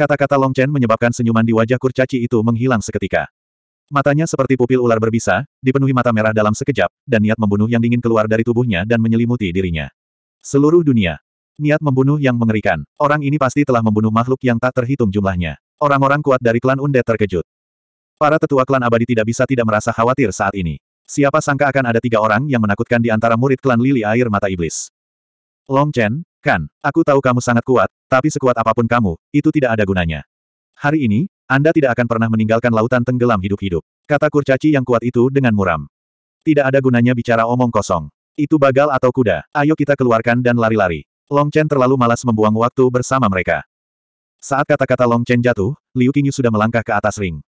Kata-kata Long Chen menyebabkan senyuman di wajah kurcaci itu menghilang seketika. Matanya seperti pupil ular berbisa, dipenuhi mata merah dalam sekejap, dan niat membunuh yang dingin keluar dari tubuhnya dan menyelimuti dirinya. Seluruh dunia. Niat membunuh yang mengerikan. Orang ini pasti telah membunuh makhluk yang tak terhitung jumlahnya. Orang-orang kuat dari klan undet terkejut. Para tetua klan abadi tidak bisa tidak merasa khawatir saat ini. Siapa sangka akan ada tiga orang yang menakutkan di antara murid klan lili air mata iblis. Long Chen, Kan, aku tahu kamu sangat kuat, tapi sekuat apapun kamu, itu tidak ada gunanya. Hari ini, Anda tidak akan pernah meninggalkan lautan tenggelam hidup-hidup. Kata kurcaci yang kuat itu dengan muram. Tidak ada gunanya bicara omong kosong. Itu bagal atau kuda, ayo kita keluarkan dan lari-lari. Long Chen terlalu malas membuang waktu bersama mereka. Saat kata-kata Long Chen jatuh, Liu Qingyu sudah melangkah ke atas ring.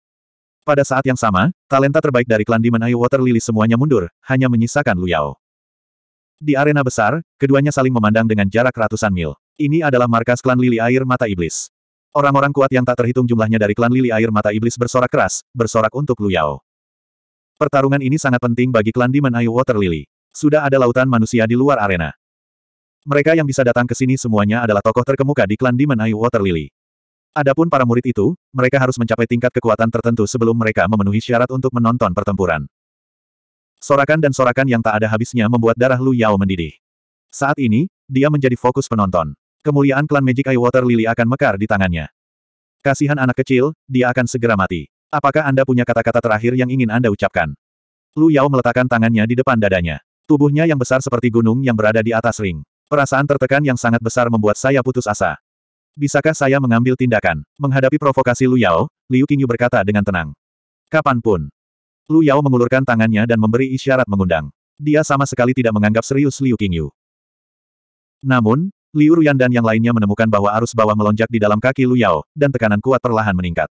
Pada saat yang sama, talenta terbaik dari klan Demon Eye Water Lily semuanya mundur, hanya menyisakan Lu Yao. Di arena besar, keduanya saling memandang dengan jarak ratusan mil. Ini adalah markas klan lili air mata iblis. Orang-orang kuat yang tak terhitung jumlahnya dari klan lili air mata iblis bersorak keras, bersorak untuk Lu Yao. Pertarungan ini sangat penting bagi klan Demon Eye Water Lily. Sudah ada lautan manusia di luar arena. Mereka yang bisa datang ke sini semuanya adalah tokoh terkemuka di klan Demon Eye Water Lily. Adapun para murid itu, mereka harus mencapai tingkat kekuatan tertentu sebelum mereka memenuhi syarat untuk menonton pertempuran. Sorakan dan sorakan yang tak ada habisnya membuat darah Lu Yao mendidih. Saat ini, dia menjadi fokus penonton. Kemuliaan klan Magic Eye Water Lily akan mekar di tangannya. Kasihan anak kecil, dia akan segera mati. Apakah Anda punya kata-kata terakhir yang ingin Anda ucapkan? Lu Yao meletakkan tangannya di depan dadanya. Tubuhnya yang besar seperti gunung yang berada di atas ring. Perasaan tertekan yang sangat besar membuat saya putus asa. Bisakah saya mengambil tindakan? Menghadapi provokasi Lu Yao, Liu Qingyu berkata dengan tenang. Kapanpun, Lu Yao mengulurkan tangannya dan memberi isyarat mengundang. Dia sama sekali tidak menganggap serius Liu Qingyu. Namun, Liu Ruyan dan yang lainnya menemukan bahwa arus bawah melonjak di dalam kaki Lu Yao, dan tekanan kuat perlahan meningkat.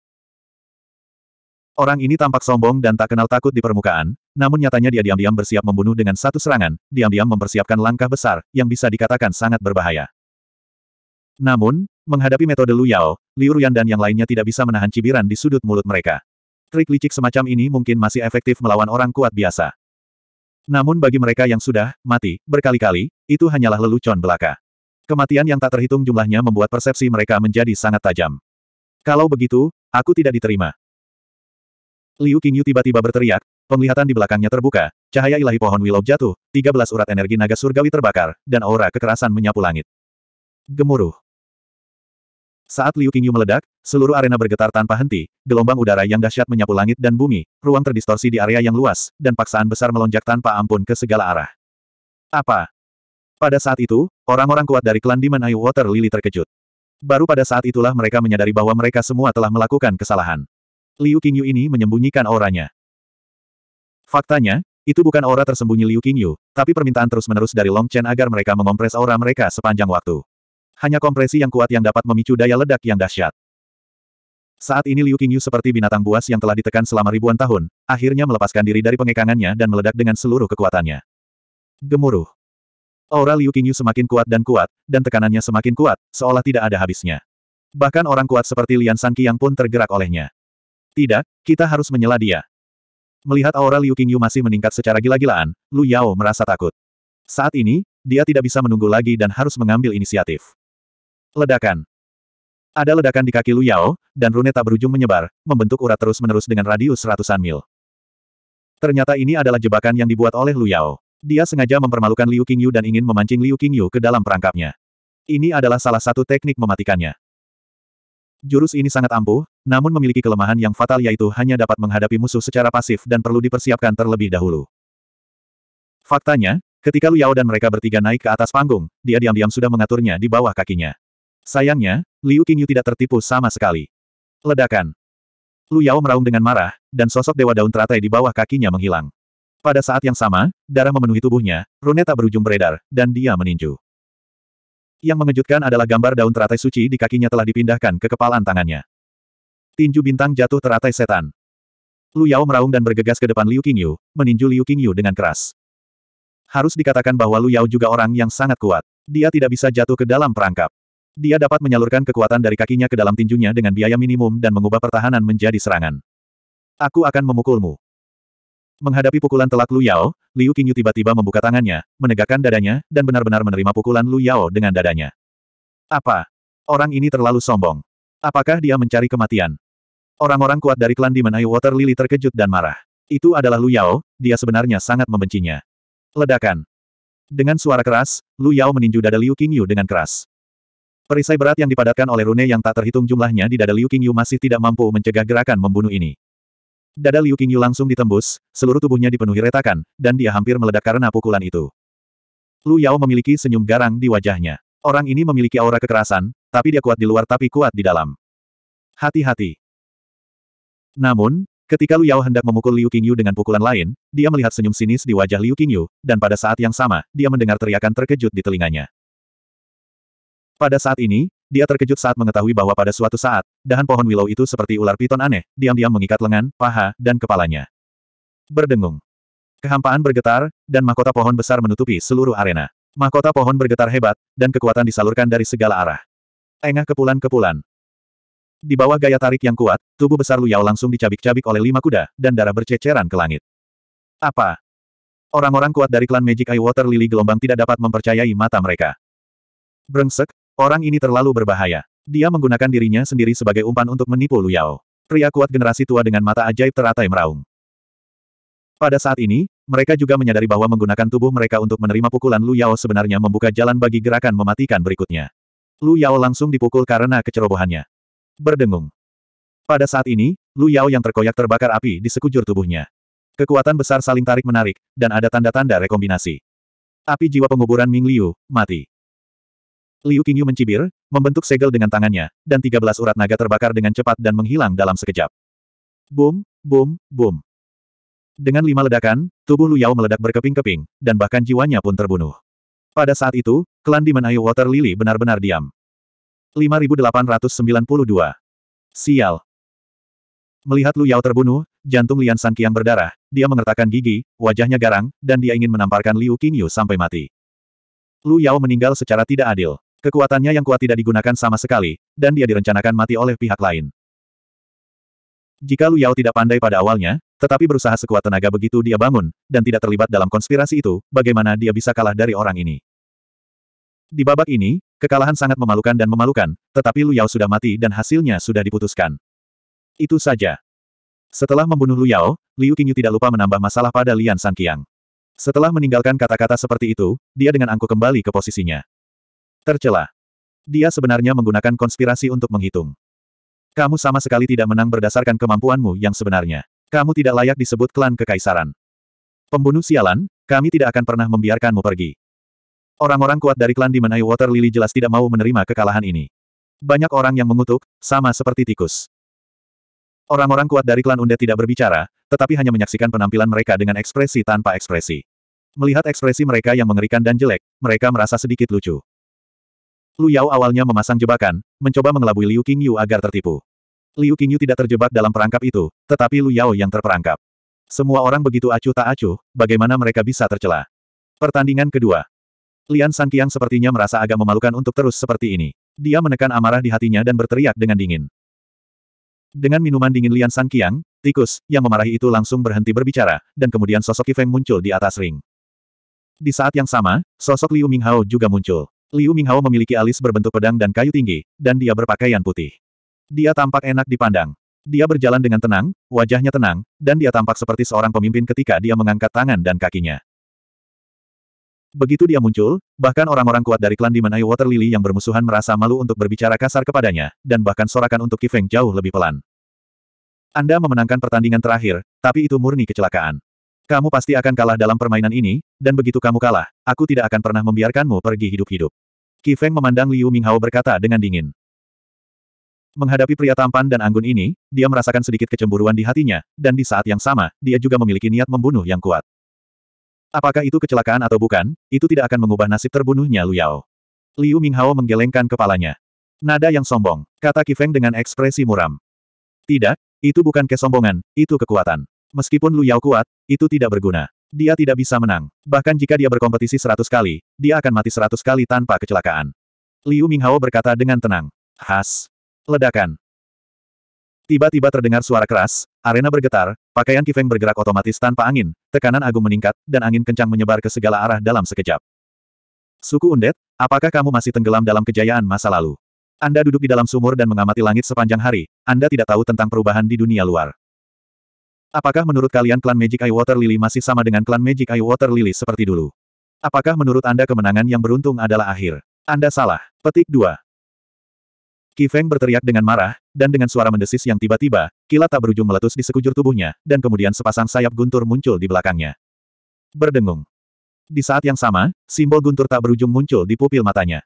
Orang ini tampak sombong dan tak kenal takut di permukaan, namun nyatanya dia diam-diam bersiap membunuh dengan satu serangan, diam-diam mempersiapkan langkah besar, yang bisa dikatakan sangat berbahaya. Namun, menghadapi metode Lu Yao, Liu Ruyan dan yang lainnya tidak bisa menahan cibiran di sudut mulut mereka. Trik licik semacam ini mungkin masih efektif melawan orang kuat biasa. Namun bagi mereka yang sudah mati berkali-kali, itu hanyalah lelucon belaka. Kematian yang tak terhitung jumlahnya membuat persepsi mereka menjadi sangat tajam. Kalau begitu, aku tidak diterima. Liu Qingyu tiba-tiba berteriak, penglihatan di belakangnya terbuka, cahaya ilahi pohon willow jatuh, 13 urat energi naga surgawi terbakar, dan aura kekerasan menyapu langit. Gemuruh. Saat Liu Qingyu meledak, seluruh arena bergetar tanpa henti, gelombang udara yang dahsyat menyapu langit dan bumi, ruang terdistorsi di area yang luas, dan paksaan besar melonjak tanpa ampun ke segala arah. Apa? Pada saat itu, orang-orang kuat dari klan Demon Eye Water Lily terkejut. Baru pada saat itulah mereka menyadari bahwa mereka semua telah melakukan kesalahan. Liu Qingyu ini menyembunyikan auranya. Faktanya, itu bukan aura tersembunyi Liu Qingyu, tapi permintaan terus-menerus dari Long Chen agar mereka mengompres aura mereka sepanjang waktu. Hanya kompresi yang kuat yang dapat memicu daya ledak yang dahsyat. Saat ini Liu Qingyu seperti binatang buas yang telah ditekan selama ribuan tahun, akhirnya melepaskan diri dari pengekangannya dan meledak dengan seluruh kekuatannya. Gemuruh. Aura Liu Qingyu semakin kuat dan kuat, dan tekanannya semakin kuat, seolah tidak ada habisnya. Bahkan orang kuat seperti Lian Sangki yang pun tergerak olehnya. Tidak, kita harus menyela dia. Melihat aura Liu Qingyu masih meningkat secara gila-gilaan, Lu Yao merasa takut. Saat ini, dia tidak bisa menunggu lagi dan harus mengambil inisiatif. Ledakan. Ada ledakan di kaki Lu Yao, dan rune tak berujung menyebar, membentuk urat terus-menerus dengan radius ratusan mil. Ternyata ini adalah jebakan yang dibuat oleh Lu Yao. Dia sengaja mempermalukan Liu Qingyu dan ingin memancing Liu Qingyu ke dalam perangkapnya. Ini adalah salah satu teknik mematikannya. Jurus ini sangat ampuh, namun memiliki kelemahan yang fatal yaitu hanya dapat menghadapi musuh secara pasif dan perlu dipersiapkan terlebih dahulu. Faktanya, ketika Lu Yao dan mereka bertiga naik ke atas panggung, dia diam-diam sudah mengaturnya di bawah kakinya. Sayangnya, Liu Qingyu tidak tertipu sama sekali. Ledakan. Lu Yao meraung dengan marah, dan sosok dewa daun teratai di bawah kakinya menghilang. Pada saat yang sama, darah memenuhi tubuhnya, runeta berujung beredar, dan dia meninju. Yang mengejutkan adalah gambar daun teratai suci di kakinya telah dipindahkan ke kepalan tangannya. Tinju bintang jatuh teratai setan. Lu Yao meraung dan bergegas ke depan Liu Qingyu, meninju Liu Qingyu dengan keras. Harus dikatakan bahwa Lu Yao juga orang yang sangat kuat. Dia tidak bisa jatuh ke dalam perangkap. Dia dapat menyalurkan kekuatan dari kakinya ke dalam tinjunya dengan biaya minimum dan mengubah pertahanan menjadi serangan. Aku akan memukulmu. Menghadapi pukulan telak Lu Yao, Liu Qingyu tiba-tiba membuka tangannya, menegakkan dadanya, dan benar-benar menerima pukulan Lu Yao dengan dadanya. Apa? Orang ini terlalu sombong. Apakah dia mencari kematian? Orang-orang kuat dari klan Demon Eye Water Lily terkejut dan marah. Itu adalah Lu Yao, dia sebenarnya sangat membencinya. Ledakan. Dengan suara keras, Lu Yao meninju dada Liu Qingyu dengan keras. Perisai berat yang dipadatkan oleh rune yang tak terhitung jumlahnya di dada Liu Qingyu masih tidak mampu mencegah gerakan membunuh ini. Dada Liu Qingyu langsung ditembus, seluruh tubuhnya dipenuhi retakan, dan dia hampir meledak karena pukulan itu. Lu Yao memiliki senyum garang di wajahnya. Orang ini memiliki aura kekerasan, tapi dia kuat di luar tapi kuat di dalam. Hati-hati. Namun, ketika Lu Yao hendak memukul Liu Qingyu dengan pukulan lain, dia melihat senyum sinis di wajah Liu Qingyu, dan pada saat yang sama, dia mendengar teriakan terkejut di telinganya. Pada saat ini, dia terkejut saat mengetahui bahwa pada suatu saat, dahan pohon willow itu seperti ular piton aneh, diam-diam mengikat lengan, paha, dan kepalanya. Berdengung. Kehampaan bergetar, dan mahkota pohon besar menutupi seluruh arena. Mahkota pohon bergetar hebat, dan kekuatan disalurkan dari segala arah. Engah kepulan-kepulan. Di bawah gaya tarik yang kuat, tubuh besar Luyao langsung dicabik-cabik oleh lima kuda, dan darah berceceran ke langit. Apa? Orang-orang kuat dari klan Magic Eye Water Lily gelombang tidak dapat mempercayai mata mereka. Brengsek, Orang ini terlalu berbahaya. Dia menggunakan dirinya sendiri sebagai umpan untuk menipu Lu Yao. Pria kuat generasi tua dengan mata ajaib teratai meraung. Pada saat ini, mereka juga menyadari bahwa menggunakan tubuh mereka untuk menerima pukulan Lu Yao sebenarnya membuka jalan bagi gerakan mematikan berikutnya. Lu Yao langsung dipukul karena kecerobohannya. Berdengung. Pada saat ini, Lu Yao yang terkoyak terbakar api di sekujur tubuhnya. Kekuatan besar saling tarik-menarik, dan ada tanda-tanda rekombinasi. Api jiwa penguburan Ming Liu, mati. Liu Qingyu mencibir, membentuk segel dengan tangannya, dan 13 urat naga terbakar dengan cepat dan menghilang dalam sekejap. Boom, boom, boom. Dengan lima ledakan, tubuh Lu Yao meledak berkeping-keping, dan bahkan jiwanya pun terbunuh. Pada saat itu, klan Demon Eye Water Lily benar-benar diam. 5892. Sial. Melihat Lu Yao terbunuh, jantung Lian Sanqiang berdarah, dia mengertakkan gigi, wajahnya garang, dan dia ingin menamparkan Liu Qingyu sampai mati. Lu Yao meninggal secara tidak adil. Kekuatannya yang kuat tidak digunakan sama sekali, dan dia direncanakan mati oleh pihak lain. Jika Lu Yao tidak pandai pada awalnya, tetapi berusaha sekuat tenaga begitu dia bangun, dan tidak terlibat dalam konspirasi itu, bagaimana dia bisa kalah dari orang ini? Di babak ini, kekalahan sangat memalukan dan memalukan, tetapi Lu Yao sudah mati dan hasilnya sudah diputuskan. Itu saja. Setelah membunuh Lu Yao, Liu Qingyu tidak lupa menambah masalah pada Lian Sanqiang. Setelah meninggalkan kata-kata seperti itu, dia dengan angkuh kembali ke posisinya. Tercela. Dia sebenarnya menggunakan konspirasi untuk menghitung. Kamu sama sekali tidak menang berdasarkan kemampuanmu yang sebenarnya. Kamu tidak layak disebut klan kekaisaran. Pembunuh sialan, kami tidak akan pernah membiarkanmu pergi. Orang-orang kuat dari klan di Menai Water Lily jelas tidak mau menerima kekalahan ini. Banyak orang yang mengutuk, sama seperti tikus. Orang-orang kuat dari klan Unde tidak berbicara, tetapi hanya menyaksikan penampilan mereka dengan ekspresi tanpa ekspresi. Melihat ekspresi mereka yang mengerikan dan jelek, mereka merasa sedikit lucu. Lu Yao awalnya memasang jebakan, mencoba mengelabui Liu Qingyu agar tertipu. Liu Qingyu tidak terjebak dalam perangkap itu, tetapi Lu Yao yang terperangkap. Semua orang begitu acuh tak acuh, bagaimana mereka bisa tercela. Pertandingan kedua. Lian Sanqiang sepertinya merasa agak memalukan untuk terus seperti ini. Dia menekan amarah di hatinya dan berteriak dengan dingin. Dengan minuman dingin Lian Sanqiang, tikus, yang memarahi itu langsung berhenti berbicara, dan kemudian sosok Kifeng muncul di atas ring. Di saat yang sama, sosok Liu Minghao juga muncul. Liu Minghao memiliki alis berbentuk pedang dan kayu tinggi, dan dia berpakaian putih. Dia tampak enak dipandang. Dia berjalan dengan tenang, wajahnya tenang, dan dia tampak seperti seorang pemimpin ketika dia mengangkat tangan dan kakinya. Begitu dia muncul, bahkan orang-orang kuat dari klan Demon Eye Water Lily yang bermusuhan merasa malu untuk berbicara kasar kepadanya, dan bahkan sorakan untuk Kifeng jauh lebih pelan. Anda memenangkan pertandingan terakhir, tapi itu murni kecelakaan. Kamu pasti akan kalah dalam permainan ini, dan begitu kamu kalah, aku tidak akan pernah membiarkanmu pergi hidup-hidup. Qi Feng memandang Liu Minghao berkata dengan dingin. Menghadapi pria tampan dan anggun ini, dia merasakan sedikit kecemburuan di hatinya, dan di saat yang sama, dia juga memiliki niat membunuh yang kuat. Apakah itu kecelakaan atau bukan, itu tidak akan mengubah nasib terbunuhnya Lu Yao. Liu Minghao menggelengkan kepalanya. Nada yang sombong, kata Qi Feng dengan ekspresi muram. Tidak, itu bukan kesombongan, itu kekuatan. Meskipun Lu Yao kuat, itu tidak berguna. Dia tidak bisa menang. Bahkan jika dia berkompetisi seratus kali, dia akan mati seratus kali tanpa kecelakaan. Liu Minghao berkata dengan tenang. Has. Ledakan. Tiba-tiba terdengar suara keras, arena bergetar, pakaian Kifeng bergerak otomatis tanpa angin, tekanan agung meningkat, dan angin kencang menyebar ke segala arah dalam sekejap. Suku Undet, apakah kamu masih tenggelam dalam kejayaan masa lalu? Anda duduk di dalam sumur dan mengamati langit sepanjang hari, Anda tidak tahu tentang perubahan di dunia luar. Apakah menurut kalian klan Magic Eye Water Lily masih sama dengan klan Magic Eye Water Lily seperti dulu? Apakah menurut Anda kemenangan yang beruntung adalah akhir? Anda salah. Petik 2. Kifeng berteriak dengan marah, dan dengan suara mendesis yang tiba-tiba, kilat tak berujung meletus di sekujur tubuhnya, dan kemudian sepasang sayap guntur muncul di belakangnya. Berdengung. Di saat yang sama, simbol guntur tak berujung muncul di pupil matanya.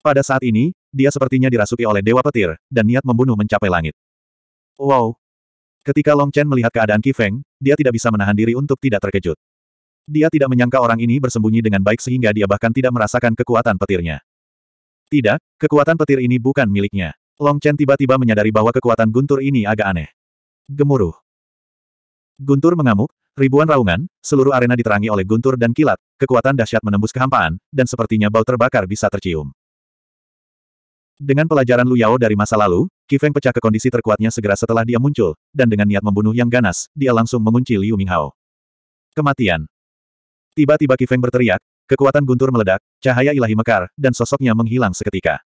Pada saat ini, dia sepertinya dirasuki oleh Dewa Petir, dan niat membunuh mencapai langit. Wow, Ketika Long Chen melihat keadaan Qi Feng, dia tidak bisa menahan diri untuk tidak terkejut. Dia tidak menyangka orang ini bersembunyi dengan baik sehingga dia bahkan tidak merasakan kekuatan petirnya. Tidak, kekuatan petir ini bukan miliknya. Long Chen tiba-tiba menyadari bahwa kekuatan guntur ini agak aneh. Gemuruh. Guntur mengamuk, ribuan raungan, seluruh arena diterangi oleh guntur dan kilat, kekuatan dahsyat menembus kehampaan, dan sepertinya bau terbakar bisa tercium. Dengan pelajaran Lu Yao dari masa lalu, Kifeng pecah ke kondisi terkuatnya segera setelah dia muncul, dan dengan niat membunuh yang ganas, dia langsung mengunci Liu Minghao. Kematian. Tiba-tiba Kifeng berteriak, kekuatan guntur meledak, cahaya ilahi mekar, dan sosoknya menghilang seketika.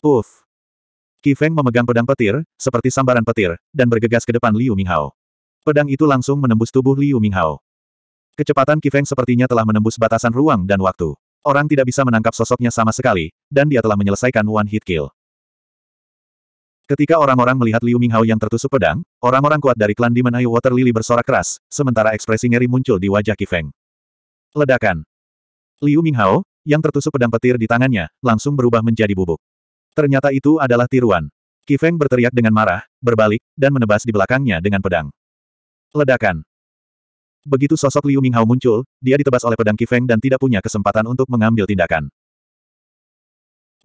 Uff. Kifeng memegang pedang petir, seperti sambaran petir, dan bergegas ke depan Liu Minghao. Pedang itu langsung menembus tubuh Liu Minghao. Kecepatan Kifeng sepertinya telah menembus batasan ruang dan waktu. Orang tidak bisa menangkap sosoknya sama sekali, dan dia telah menyelesaikan One Hit Kill. Ketika orang-orang melihat Liu Minghao yang tertusuk pedang, orang-orang kuat dari klan Demon Eye Water Lily bersorak keras, sementara ekspresi ngeri muncul di wajah Kifeng. Ledakan. Liu Minghao, yang tertusuk pedang petir di tangannya, langsung berubah menjadi bubuk. Ternyata itu adalah tiruan. Kifeng berteriak dengan marah, berbalik, dan menebas di belakangnya dengan pedang. Ledakan. Begitu sosok Liu Minghao muncul, dia ditebas oleh pedang Kifeng dan tidak punya kesempatan untuk mengambil tindakan.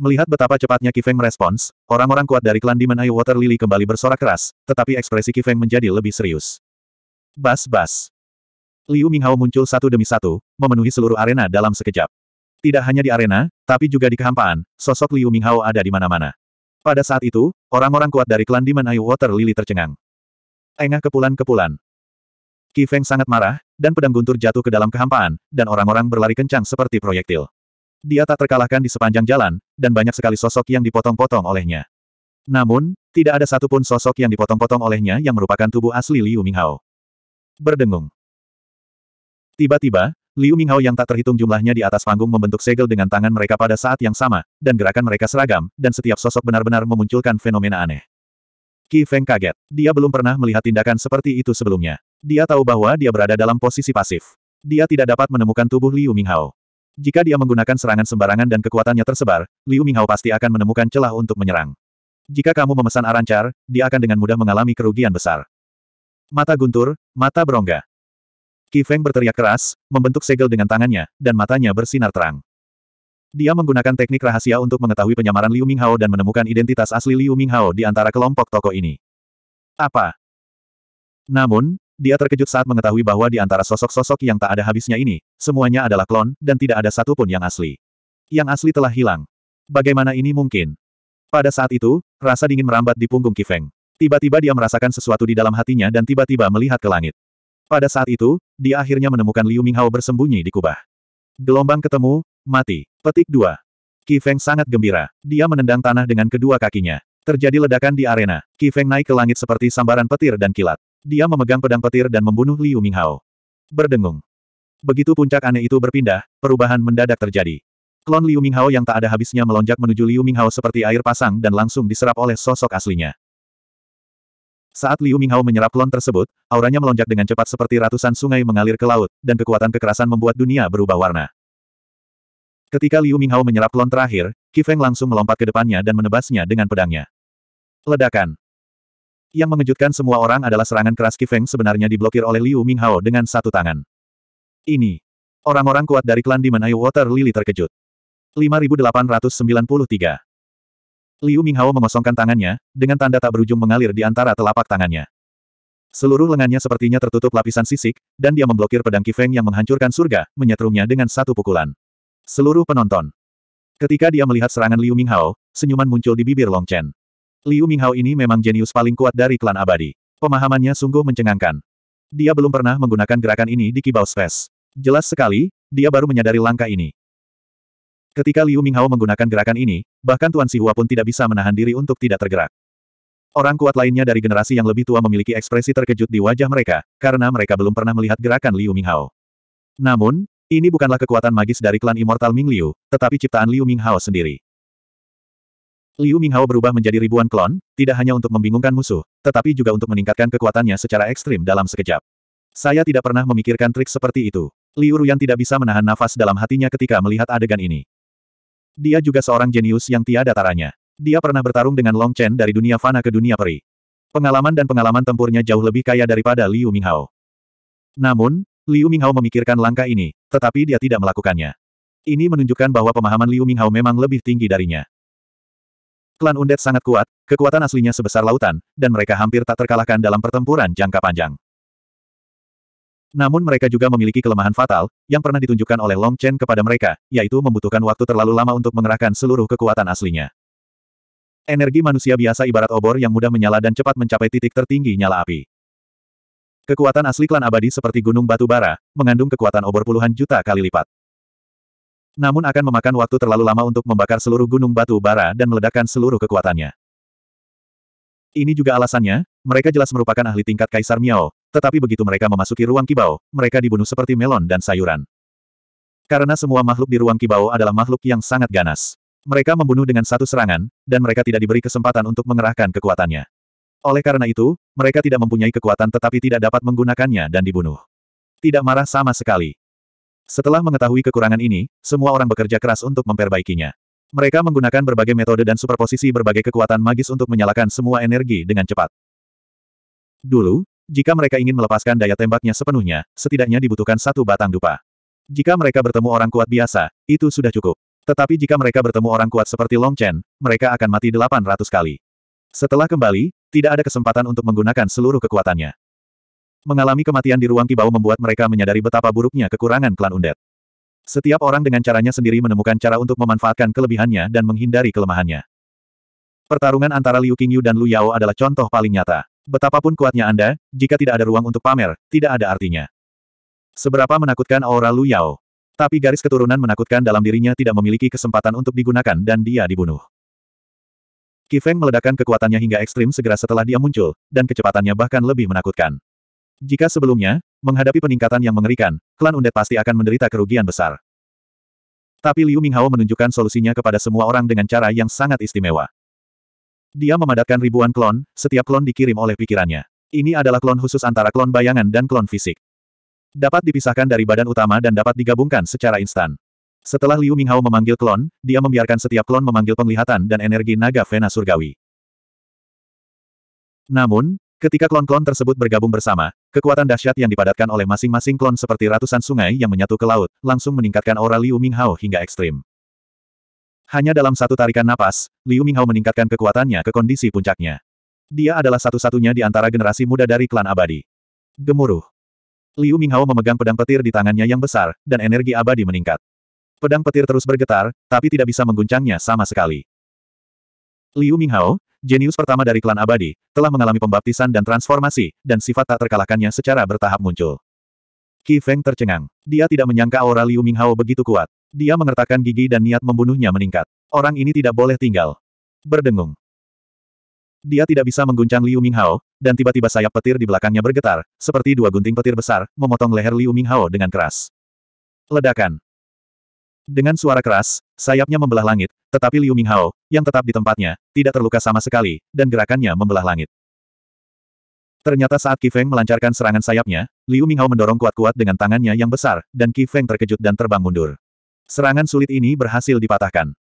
Melihat betapa cepatnya Kifeng merespons, orang-orang kuat dari klan Demon Eye Water Lily kembali bersorak keras, tetapi ekspresi Kifeng menjadi lebih serius. Bas-bas. Liu Minghao muncul satu demi satu, memenuhi seluruh arena dalam sekejap. Tidak hanya di arena, tapi juga di kehampaan, sosok Liu Minghao ada di mana-mana. Pada saat itu, orang-orang kuat dari klan Demon Eye Water Lily tercengang. Engah kepulan-kepulan. Kifeng sangat marah, dan pedang guntur jatuh ke dalam kehampaan, dan orang-orang berlari kencang seperti proyektil. Dia tak terkalahkan di sepanjang jalan, dan banyak sekali sosok yang dipotong-potong olehnya. Namun, tidak ada satupun sosok yang dipotong-potong olehnya yang merupakan tubuh asli Liu Minghao. Berdengung. Tiba-tiba, Liu Minghao yang tak terhitung jumlahnya di atas panggung membentuk segel dengan tangan mereka pada saat yang sama, dan gerakan mereka seragam, dan setiap sosok benar-benar memunculkan fenomena aneh. Qi Feng kaget. Dia belum pernah melihat tindakan seperti itu sebelumnya. Dia tahu bahwa dia berada dalam posisi pasif. Dia tidak dapat menemukan tubuh Liu Minghao. Jika dia menggunakan serangan sembarangan dan kekuatannya tersebar, Liu Minghao pasti akan menemukan celah untuk menyerang. Jika kamu memesan arancar, dia akan dengan mudah mengalami kerugian besar. Mata guntur, mata berongga. Kifeng berteriak keras, membentuk segel dengan tangannya, dan matanya bersinar terang. Dia menggunakan teknik rahasia untuk mengetahui penyamaran Liu Minghao dan menemukan identitas asli Liu Minghao di antara kelompok toko ini. Apa? Namun, dia terkejut saat mengetahui bahwa di antara sosok-sosok yang tak ada habisnya ini, semuanya adalah klon, dan tidak ada satupun yang asli. Yang asli telah hilang. Bagaimana ini mungkin? Pada saat itu, rasa dingin merambat di punggung Kifeng. Tiba-tiba dia merasakan sesuatu di dalam hatinya dan tiba-tiba melihat ke langit. Pada saat itu, dia akhirnya menemukan Liu Minghao bersembunyi di kubah. Gelombang ketemu, mati. Petik 2. Kifeng sangat gembira. Dia menendang tanah dengan kedua kakinya. Terjadi ledakan di arena. Kifeng naik ke langit seperti sambaran petir dan kilat. Dia memegang pedang petir dan membunuh Liu Minghao. Berdengung. Begitu puncak aneh itu berpindah, perubahan mendadak terjadi. Klon Liu Minghao yang tak ada habisnya melonjak menuju Liu Minghao seperti air pasang dan langsung diserap oleh sosok aslinya. Saat Liu Minghao menyerap klon tersebut, auranya melonjak dengan cepat seperti ratusan sungai mengalir ke laut, dan kekuatan kekerasan membuat dunia berubah warna. Ketika Liu Minghao menyerap klon terakhir, Qifeng langsung melompat ke depannya dan menebasnya dengan pedangnya. Ledakan. Yang mengejutkan semua orang adalah serangan keras Kifeng sebenarnya diblokir oleh Liu Minghao dengan satu tangan. Ini. Orang-orang kuat dari klan Demon Eye Water Lily terkejut. 5893. Liu Minghao mengosongkan tangannya, dengan tanda tak berujung mengalir di antara telapak tangannya. Seluruh lengannya sepertinya tertutup lapisan sisik, dan dia memblokir pedang Kifeng yang menghancurkan surga, menyetrumnya dengan satu pukulan. Seluruh penonton. Ketika dia melihat serangan Liu Minghao, senyuman muncul di bibir Long Chen. Liu Minghao ini memang jenius paling kuat dari klan abadi. Pemahamannya sungguh mencengangkan. Dia belum pernah menggunakan gerakan ini di Kibao Space. Jelas sekali, dia baru menyadari langkah ini. Ketika Liu Minghao menggunakan gerakan ini, bahkan Tuan Sihua pun tidak bisa menahan diri untuk tidak tergerak. Orang kuat lainnya dari generasi yang lebih tua memiliki ekspresi terkejut di wajah mereka, karena mereka belum pernah melihat gerakan Liu Minghao. Namun, ini bukanlah kekuatan magis dari klan Immortal Ming Liu, tetapi ciptaan Liu Minghao sendiri. Liu Minghao berubah menjadi ribuan klon, tidak hanya untuk membingungkan musuh, tetapi juga untuk meningkatkan kekuatannya secara ekstrim dalam sekejap. Saya tidak pernah memikirkan trik seperti itu. Liu Ruyan tidak bisa menahan nafas dalam hatinya ketika melihat adegan ini. Dia juga seorang jenius yang tiada taranya. Dia pernah bertarung dengan Long Chen dari dunia fana ke dunia peri. Pengalaman dan pengalaman tempurnya jauh lebih kaya daripada Liu Minghao. Namun, Liu Minghao memikirkan langkah ini, tetapi dia tidak melakukannya. Ini menunjukkan bahwa pemahaman Liu Minghao memang lebih tinggi darinya. Klan Undead sangat kuat, kekuatan aslinya sebesar lautan, dan mereka hampir tak terkalahkan dalam pertempuran jangka panjang. Namun mereka juga memiliki kelemahan fatal, yang pernah ditunjukkan oleh Long Chen kepada mereka, yaitu membutuhkan waktu terlalu lama untuk mengerahkan seluruh kekuatan aslinya. Energi manusia biasa ibarat obor yang mudah menyala dan cepat mencapai titik tertinggi nyala api. Kekuatan asli klan abadi seperti gunung batu bara, mengandung kekuatan obor puluhan juta kali lipat. Namun akan memakan waktu terlalu lama untuk membakar seluruh gunung batu bara dan meledakkan seluruh kekuatannya. Ini juga alasannya, mereka jelas merupakan ahli tingkat Kaisar Miao, tetapi begitu mereka memasuki ruang kibau, mereka dibunuh seperti melon dan sayuran. Karena semua makhluk di ruang kibau adalah makhluk yang sangat ganas. Mereka membunuh dengan satu serangan, dan mereka tidak diberi kesempatan untuk mengerahkan kekuatannya. Oleh karena itu, mereka tidak mempunyai kekuatan tetapi tidak dapat menggunakannya dan dibunuh. Tidak marah sama sekali. Setelah mengetahui kekurangan ini, semua orang bekerja keras untuk memperbaikinya. Mereka menggunakan berbagai metode dan superposisi berbagai kekuatan magis untuk menyalakan semua energi dengan cepat. Dulu, jika mereka ingin melepaskan daya tembaknya sepenuhnya, setidaknya dibutuhkan satu batang dupa. Jika mereka bertemu orang kuat biasa, itu sudah cukup. Tetapi jika mereka bertemu orang kuat seperti Long Chen, mereka akan mati 800 kali. Setelah kembali, tidak ada kesempatan untuk menggunakan seluruh kekuatannya. Mengalami kematian di ruang kibau membuat mereka menyadari betapa buruknya kekurangan klan undet. Setiap orang dengan caranya sendiri menemukan cara untuk memanfaatkan kelebihannya dan menghindari kelemahannya. Pertarungan antara Liu Qingyu dan Lu Yao adalah contoh paling nyata. Betapapun kuatnya Anda, jika tidak ada ruang untuk pamer, tidak ada artinya. Seberapa menakutkan aura Lu Yao. Tapi garis keturunan menakutkan dalam dirinya tidak memiliki kesempatan untuk digunakan dan dia dibunuh. Kifeng meledakkan kekuatannya hingga ekstrim segera setelah dia muncul, dan kecepatannya bahkan lebih menakutkan. Jika sebelumnya, menghadapi peningkatan yang mengerikan, klan Undead pasti akan menderita kerugian besar. Tapi Liu Minghao menunjukkan solusinya kepada semua orang dengan cara yang sangat istimewa. Dia memadatkan ribuan klon, setiap klon dikirim oleh pikirannya. Ini adalah klon khusus antara klon bayangan dan klon fisik. Dapat dipisahkan dari badan utama dan dapat digabungkan secara instan. Setelah Liu Minghao memanggil klon, dia membiarkan setiap klon memanggil penglihatan dan energi naga Vena Surgawi. Namun, Ketika klon-klon tersebut bergabung bersama, kekuatan dahsyat yang dipadatkan oleh masing-masing klon seperti ratusan sungai yang menyatu ke laut, langsung meningkatkan aura Liu Minghao hingga ekstrim. Hanya dalam satu tarikan napas, Liu Minghao meningkatkan kekuatannya ke kondisi puncaknya. Dia adalah satu-satunya di antara generasi muda dari klan abadi. Gemuruh. Liu Minghao memegang pedang petir di tangannya yang besar, dan energi abadi meningkat. Pedang petir terus bergetar, tapi tidak bisa mengguncangnya sama sekali. Liu Minghao, jenius pertama dari klan abadi, telah mengalami pembaptisan dan transformasi, dan sifat tak terkalahkannya secara bertahap muncul. Qi Feng tercengang. Dia tidak menyangka aura Liu Minghao begitu kuat. Dia mengertakkan gigi dan niat membunuhnya meningkat. Orang ini tidak boleh tinggal. Berdengung. Dia tidak bisa mengguncang Liu Minghao, dan tiba-tiba sayap petir di belakangnya bergetar, seperti dua gunting petir besar, memotong leher Liu Minghao dengan keras. Ledakan. Dengan suara keras, sayapnya membelah langit, tetapi Liu Minghao, yang tetap di tempatnya, tidak terluka sama sekali, dan gerakannya membelah langit. Ternyata saat Qifeng melancarkan serangan sayapnya, Liu Minghao mendorong kuat-kuat dengan tangannya yang besar, dan Qifeng terkejut dan terbang mundur. Serangan sulit ini berhasil dipatahkan.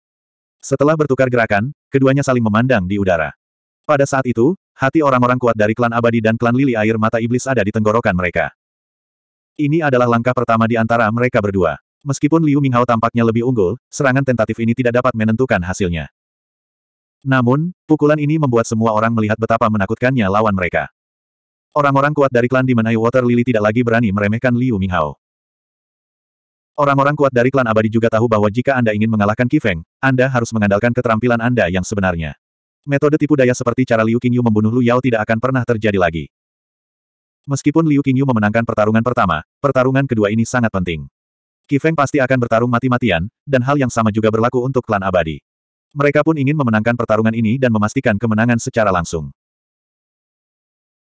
Setelah bertukar gerakan, keduanya saling memandang di udara. Pada saat itu, hati orang-orang kuat dari klan abadi dan klan lili air mata iblis ada di tenggorokan mereka. Ini adalah langkah pertama di antara mereka berdua. Meskipun Liu Minghao tampaknya lebih unggul, serangan tentatif ini tidak dapat menentukan hasilnya. Namun, pukulan ini membuat semua orang melihat betapa menakutkannya lawan mereka. Orang-orang kuat dari klan Demon Eye Water Lily tidak lagi berani meremehkan Liu Minghao. Orang-orang kuat dari klan abadi juga tahu bahwa jika Anda ingin mengalahkan Kifeng, Anda harus mengandalkan keterampilan Anda yang sebenarnya. Metode tipu daya seperti cara Liu Qingyu membunuh Lu Yao tidak akan pernah terjadi lagi. Meskipun Liu Qingyu memenangkan pertarungan pertama, pertarungan kedua ini sangat penting. Kifeng pasti akan bertarung mati-matian, dan hal yang sama juga berlaku untuk klan abadi. Mereka pun ingin memenangkan pertarungan ini dan memastikan kemenangan secara langsung.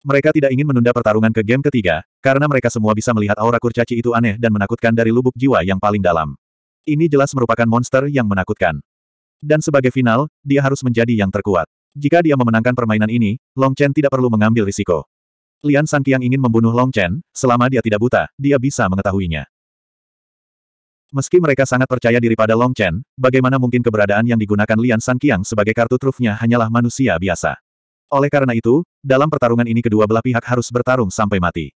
Mereka tidak ingin menunda pertarungan ke game ketiga, karena mereka semua bisa melihat aura kurcaci itu aneh dan menakutkan dari lubuk jiwa yang paling dalam. Ini jelas merupakan monster yang menakutkan. Dan sebagai final, dia harus menjadi yang terkuat. Jika dia memenangkan permainan ini, Long Chen tidak perlu mengambil risiko. Lian Sanqiang ingin membunuh Long Chen, selama dia tidak buta, dia bisa mengetahuinya. Meski mereka sangat percaya diri pada Long Chen, bagaimana mungkin keberadaan yang digunakan Lian Sanqiang sebagai kartu trufnya hanyalah manusia biasa. Oleh karena itu, dalam pertarungan ini kedua belah pihak harus bertarung sampai mati.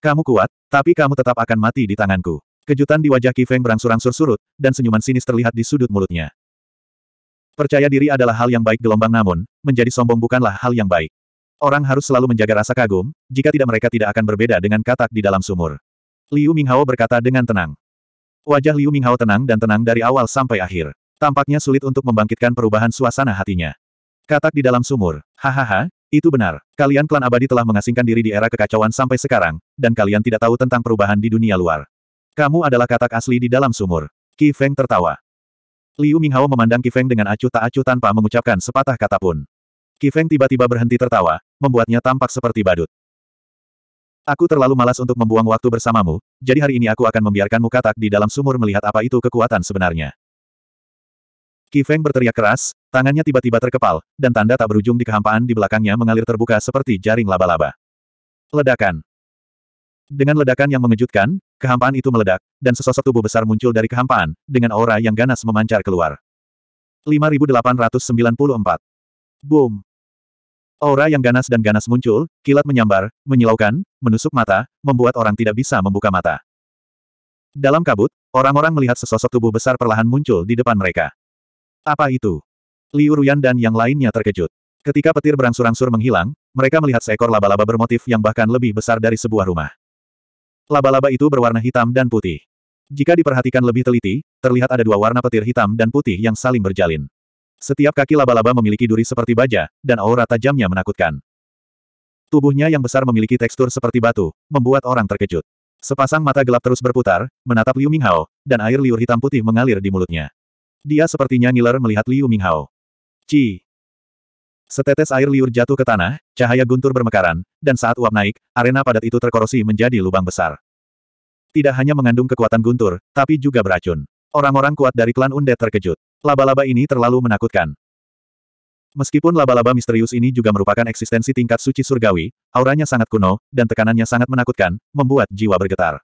Kamu kuat, tapi kamu tetap akan mati di tanganku. Kejutan di wajah Kifeng berangsur-angsur surut, dan senyuman sinis terlihat di sudut mulutnya. Percaya diri adalah hal yang baik gelombang namun, menjadi sombong bukanlah hal yang baik. Orang harus selalu menjaga rasa kagum, jika tidak mereka tidak akan berbeda dengan katak di dalam sumur. Liu Minghao berkata dengan tenang. Wajah Liu Minghao tenang dan tenang dari awal sampai akhir. Tampaknya sulit untuk membangkitkan perubahan suasana hatinya. Katak di dalam sumur. Hahaha, itu benar. Kalian klan abadi telah mengasingkan diri di era kekacauan sampai sekarang, dan kalian tidak tahu tentang perubahan di dunia luar. Kamu adalah katak asli di dalam sumur. Qi Feng tertawa. Liu Minghao memandang Qi Feng dengan acuh tak acuh tanpa mengucapkan sepatah kata pun. Qi Feng tiba-tiba berhenti tertawa, membuatnya tampak seperti badut. Aku terlalu malas untuk membuang waktu bersamamu, jadi hari ini aku akan membiarkanmu katak di dalam sumur melihat apa itu kekuatan sebenarnya. Feng berteriak keras, tangannya tiba-tiba terkepal, dan tanda tak berujung di kehampaan di belakangnya mengalir terbuka seperti jaring laba-laba. Ledakan. Dengan ledakan yang mengejutkan, kehampaan itu meledak, dan sesosok tubuh besar muncul dari kehampaan, dengan aura yang ganas memancar keluar. 5894. Boom. Aura yang ganas dan ganas muncul, kilat menyambar, menyilaukan, menusuk mata, membuat orang tidak bisa membuka mata. Dalam kabut, orang-orang melihat sesosok tubuh besar perlahan muncul di depan mereka. Apa itu? Liu Ruyan dan yang lainnya terkejut. Ketika petir berangsur-angsur menghilang, mereka melihat seekor laba-laba bermotif yang bahkan lebih besar dari sebuah rumah. Laba-laba itu berwarna hitam dan putih. Jika diperhatikan lebih teliti, terlihat ada dua warna petir hitam dan putih yang saling berjalin. Setiap kaki laba-laba memiliki duri seperti baja, dan aura tajamnya menakutkan. Tubuhnya yang besar memiliki tekstur seperti batu, membuat orang terkejut. Sepasang mata gelap terus berputar, menatap Liu Minghao, dan air liur hitam putih mengalir di mulutnya. Dia sepertinya ngiler melihat Liu Minghao. Ci! Setetes air liur jatuh ke tanah, cahaya guntur bermekaran, dan saat uap naik, arena padat itu terkorosi menjadi lubang besar. Tidak hanya mengandung kekuatan guntur, tapi juga beracun. Orang-orang kuat dari klan Undet terkejut. Laba-laba ini terlalu menakutkan. Meskipun laba-laba misterius ini juga merupakan eksistensi tingkat suci surgawi, auranya sangat kuno, dan tekanannya sangat menakutkan, membuat jiwa bergetar.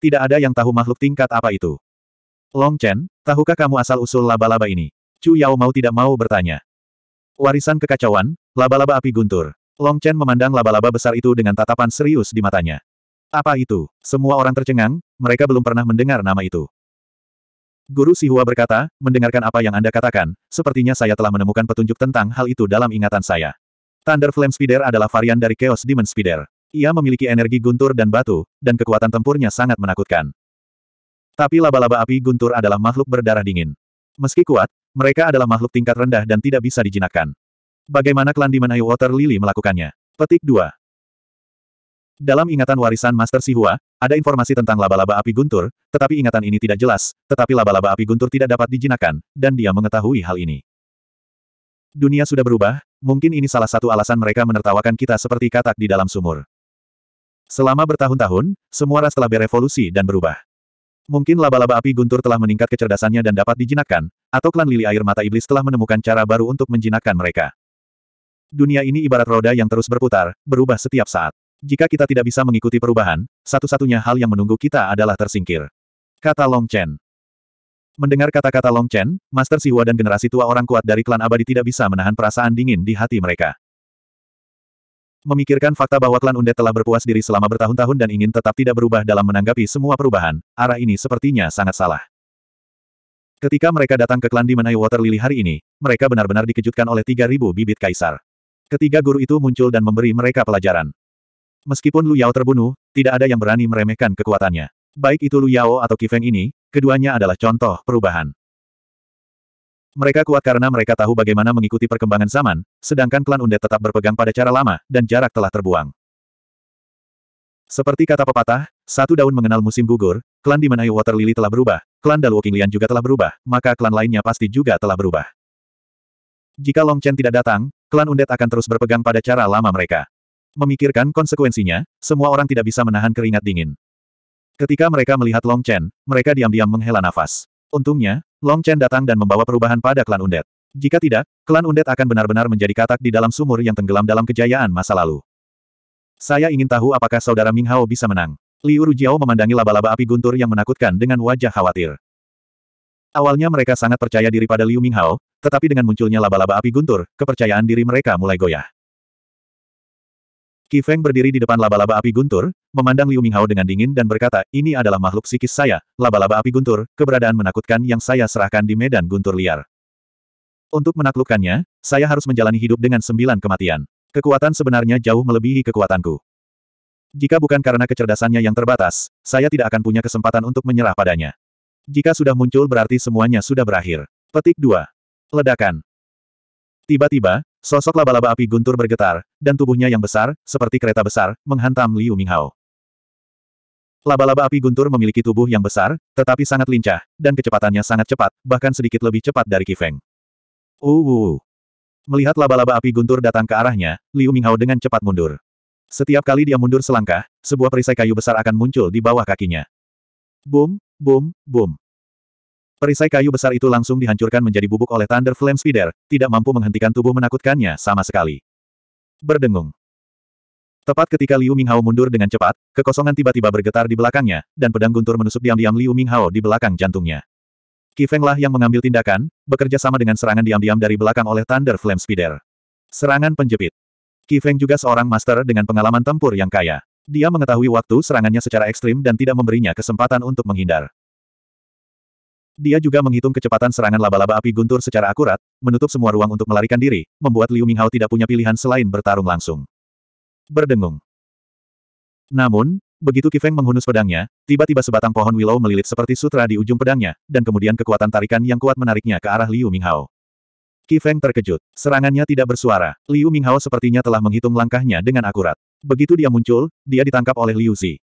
Tidak ada yang tahu makhluk tingkat apa itu. Long Chen, tahukah kamu asal-usul laba-laba ini? Chu Yao mau tidak mau bertanya. Warisan kekacauan, laba-laba api guntur. Long Chen memandang laba-laba besar itu dengan tatapan serius di matanya. Apa itu? Semua orang tercengang, mereka belum pernah mendengar nama itu. Guru Sihua berkata, mendengarkan apa yang Anda katakan, sepertinya saya telah menemukan petunjuk tentang hal itu dalam ingatan saya. Thunder Flame Spider adalah varian dari Chaos Demon Spider. Ia memiliki energi guntur dan batu, dan kekuatan tempurnya sangat menakutkan. Tapi laba-laba api guntur adalah makhluk berdarah dingin. Meski kuat, mereka adalah makhluk tingkat rendah dan tidak bisa dijinakkan. Bagaimana klan Demon Eye Water Lily melakukannya? Petik 2. Dalam ingatan warisan Master Sihua, ada informasi tentang laba-laba api guntur, tetapi ingatan ini tidak jelas, tetapi laba-laba api guntur tidak dapat dijinakan, dan dia mengetahui hal ini. Dunia sudah berubah, mungkin ini salah satu alasan mereka menertawakan kita seperti katak di dalam sumur. Selama bertahun-tahun, semua ras telah berevolusi dan berubah. Mungkin laba-laba api guntur telah meningkat kecerdasannya dan dapat dijinakkan, atau klan lili air mata iblis telah menemukan cara baru untuk menjinakkan mereka. Dunia ini ibarat roda yang terus berputar, berubah setiap saat. Jika kita tidak bisa mengikuti perubahan, satu-satunya hal yang menunggu kita adalah tersingkir. Kata Long Chen. Mendengar kata-kata Long Chen, Master Siwa dan generasi tua orang kuat dari klan abadi tidak bisa menahan perasaan dingin di hati mereka. Memikirkan fakta bahwa klan Undet telah berpuas diri selama bertahun-tahun dan ingin tetap tidak berubah dalam menanggapi semua perubahan, arah ini sepertinya sangat salah. Ketika mereka datang ke klan di Menai Water Lily hari ini, mereka benar-benar dikejutkan oleh 3.000 bibit kaisar. Ketiga guru itu muncul dan memberi mereka pelajaran. Meskipun Lu Yao terbunuh, tidak ada yang berani meremehkan kekuatannya. Baik itu Lu Yao atau Kifeng ini, keduanya adalah contoh perubahan. Mereka kuat karena mereka tahu bagaimana mengikuti perkembangan zaman, sedangkan klan Undet tetap berpegang pada cara lama, dan jarak telah terbuang. Seperti kata pepatah, satu daun mengenal musim gugur, klan di Manai Water Lily telah berubah, klan Dalu Lian juga telah berubah, maka klan lainnya pasti juga telah berubah. Jika Long Chen tidak datang, klan Undet akan terus berpegang pada cara lama mereka memikirkan konsekuensinya, semua orang tidak bisa menahan keringat dingin. Ketika mereka melihat Long Chen, mereka diam-diam menghela nafas. Untungnya, Long Chen datang dan membawa perubahan pada klan Undet. Jika tidak, klan Undet akan benar-benar menjadi katak di dalam sumur yang tenggelam dalam kejayaan masa lalu. Saya ingin tahu apakah saudara Ming Hao bisa menang. Liu Rujiao memandangi laba-laba api guntur yang menakutkan dengan wajah khawatir. Awalnya mereka sangat percaya diri pada Liu Ming Hao, tetapi dengan munculnya laba-laba api guntur, kepercayaan diri mereka mulai goyah. Qi Feng berdiri di depan laba-laba api guntur, memandang Liu Minghao dengan dingin dan berkata, ini adalah makhluk psikis saya, laba-laba api guntur, keberadaan menakutkan yang saya serahkan di medan guntur liar. Untuk menaklukkannya, saya harus menjalani hidup dengan sembilan kematian. Kekuatan sebenarnya jauh melebihi kekuatanku. Jika bukan karena kecerdasannya yang terbatas, saya tidak akan punya kesempatan untuk menyerah padanya. Jika sudah muncul berarti semuanya sudah berakhir. Petik 2. Ledakan. Tiba-tiba, Sosok laba-laba api guntur bergetar, dan tubuhnya yang besar, seperti kereta besar, menghantam Liu Minghao. Laba-laba api guntur memiliki tubuh yang besar, tetapi sangat lincah, dan kecepatannya sangat cepat, bahkan sedikit lebih cepat dari Kifeng. Uh. Melihat laba-laba api guntur datang ke arahnya, Liu Minghao dengan cepat mundur. Setiap kali dia mundur selangkah, sebuah perisai kayu besar akan muncul di bawah kakinya. Boom, boom, boom. Perisai kayu besar itu langsung dihancurkan menjadi bubuk oleh Thunder Flame Spider, tidak mampu menghentikan tubuh menakutkannya sama sekali. Berdengung. Tepat ketika Liu Minghao mundur dengan cepat, kekosongan tiba-tiba bergetar di belakangnya, dan pedang guntur menusuk diam-diam Liu Minghao di belakang jantungnya. Kifeng lah yang mengambil tindakan, bekerja sama dengan serangan diam-diam dari belakang oleh Thunder Flame Spider. Serangan penjepit. Kifeng juga seorang master dengan pengalaman tempur yang kaya. Dia mengetahui waktu serangannya secara ekstrim dan tidak memberinya kesempatan untuk menghindar. Dia juga menghitung kecepatan serangan laba-laba api guntur secara akurat, menutup semua ruang untuk melarikan diri, membuat Liu Minghao tidak punya pilihan selain bertarung langsung. Berdengung. Namun, begitu Kifeng menghunus pedangnya, tiba-tiba sebatang pohon willow melilit seperti sutra di ujung pedangnya, dan kemudian kekuatan tarikan yang kuat menariknya ke arah Liu Minghao. Kifeng terkejut. Serangannya tidak bersuara. Liu Minghao sepertinya telah menghitung langkahnya dengan akurat. Begitu dia muncul, dia ditangkap oleh Liu Zi.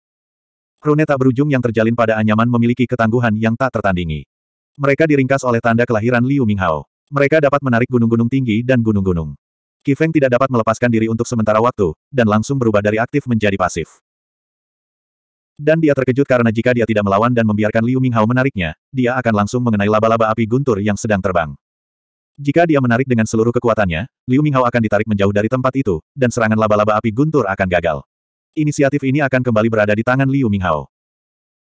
Rune tak berujung yang terjalin pada anyaman memiliki ketangguhan yang tak tertandingi. Mereka diringkas oleh tanda kelahiran Liu Minghao. Mereka dapat menarik gunung-gunung tinggi dan gunung-gunung. Kifeng tidak dapat melepaskan diri untuk sementara waktu, dan langsung berubah dari aktif menjadi pasif. Dan dia terkejut karena jika dia tidak melawan dan membiarkan Liu Minghao menariknya, dia akan langsung mengenai laba-laba api guntur yang sedang terbang. Jika dia menarik dengan seluruh kekuatannya, Liu Minghao akan ditarik menjauh dari tempat itu, dan serangan laba-laba api guntur akan gagal. Inisiatif ini akan kembali berada di tangan Liu Minghao.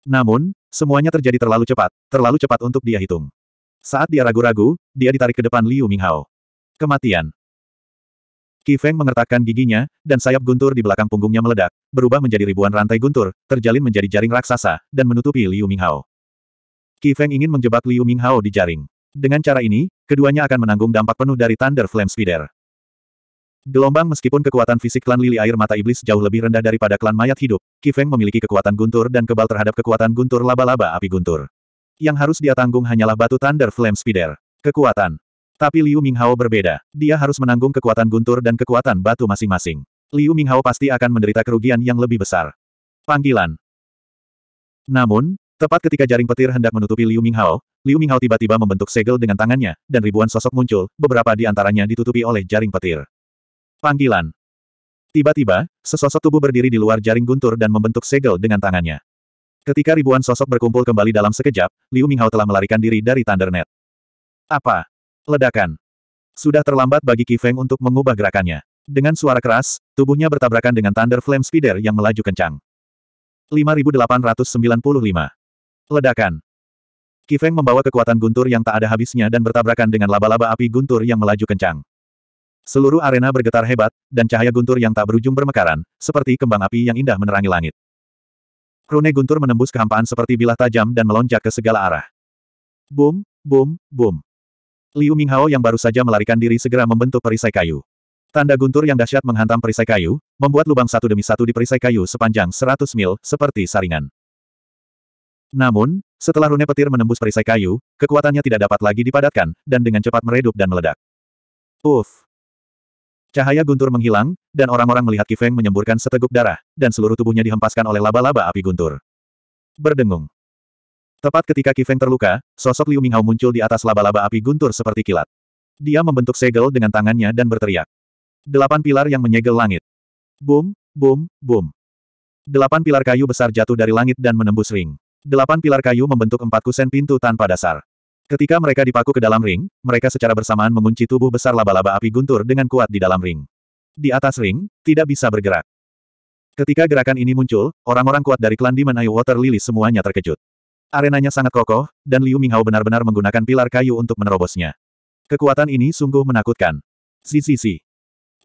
Namun, semuanya terjadi terlalu cepat, terlalu cepat untuk dia hitung. Saat dia ragu-ragu, dia ditarik ke depan Liu Minghao. Kematian. Qi Feng mengertakkan giginya, dan sayap guntur di belakang punggungnya meledak, berubah menjadi ribuan rantai guntur, terjalin menjadi jaring raksasa, dan menutupi Liu Minghao. Qi Feng ingin menjebak Liu Minghao di jaring. Dengan cara ini, keduanya akan menanggung dampak penuh dari Thunder Flame Spider. Gelombang meskipun kekuatan fisik klan lili air mata iblis jauh lebih rendah daripada klan mayat hidup, Kifeng memiliki kekuatan guntur dan kebal terhadap kekuatan guntur laba-laba api guntur. Yang harus dia tanggung hanyalah batu Thunder Flame Spider. Kekuatan. Tapi Liu Minghao berbeda. Dia harus menanggung kekuatan guntur dan kekuatan batu masing-masing. Liu Minghao pasti akan menderita kerugian yang lebih besar. Panggilan. Namun, tepat ketika jaring petir hendak menutupi Liu Minghao, Liu Minghao tiba-tiba membentuk segel dengan tangannya, dan ribuan sosok muncul, beberapa di antaranya ditutupi oleh jaring petir. Panggilan. Tiba-tiba, sesosok tubuh berdiri di luar jaring guntur dan membentuk segel dengan tangannya. Ketika ribuan sosok berkumpul kembali dalam sekejap, Liu Minghao telah melarikan diri dari Thundernet. Apa? Ledakan. Sudah terlambat bagi Kifeng untuk mengubah gerakannya. Dengan suara keras, tubuhnya bertabrakan dengan Thunder Flame Spider yang melaju kencang. 5895. Ledakan. Kifeng membawa kekuatan guntur yang tak ada habisnya dan bertabrakan dengan laba-laba api guntur yang melaju kencang. Seluruh arena bergetar hebat, dan cahaya guntur yang tak berujung bermekaran, seperti kembang api yang indah menerangi langit. Rune guntur menembus kehampaan seperti bilah tajam dan melonjak ke segala arah. Boom, boom, boom. Liu Minghao yang baru saja melarikan diri segera membentuk perisai kayu. Tanda guntur yang dahsyat menghantam perisai kayu, membuat lubang satu demi satu di perisai kayu sepanjang 100 mil, seperti saringan. Namun, setelah rune petir menembus perisai kayu, kekuatannya tidak dapat lagi dipadatkan, dan dengan cepat meredup dan meledak. Uff! Cahaya guntur menghilang, dan orang-orang melihat Kifeng menyemburkan seteguk darah, dan seluruh tubuhnya dihempaskan oleh laba-laba api guntur. Berdengung. Tepat ketika Kifeng terluka, sosok Liu Minghao muncul di atas laba-laba api guntur seperti kilat. Dia membentuk segel dengan tangannya dan berteriak. Delapan pilar yang menyegel langit. Boom, boom, boom. Delapan pilar kayu besar jatuh dari langit dan menembus ring. Delapan pilar kayu membentuk empat kusen pintu tanpa dasar. Ketika mereka dipaku ke dalam ring, mereka secara bersamaan mengunci tubuh besar laba-laba api guntur dengan kuat di dalam ring. Di atas ring, tidak bisa bergerak. Ketika gerakan ini muncul, orang-orang kuat dari klan Demon Eye Water Lily semuanya terkejut. Arenanya sangat kokoh, dan Liu Minghao benar-benar menggunakan pilar kayu untuk menerobosnya. Kekuatan ini sungguh menakutkan. Si si si.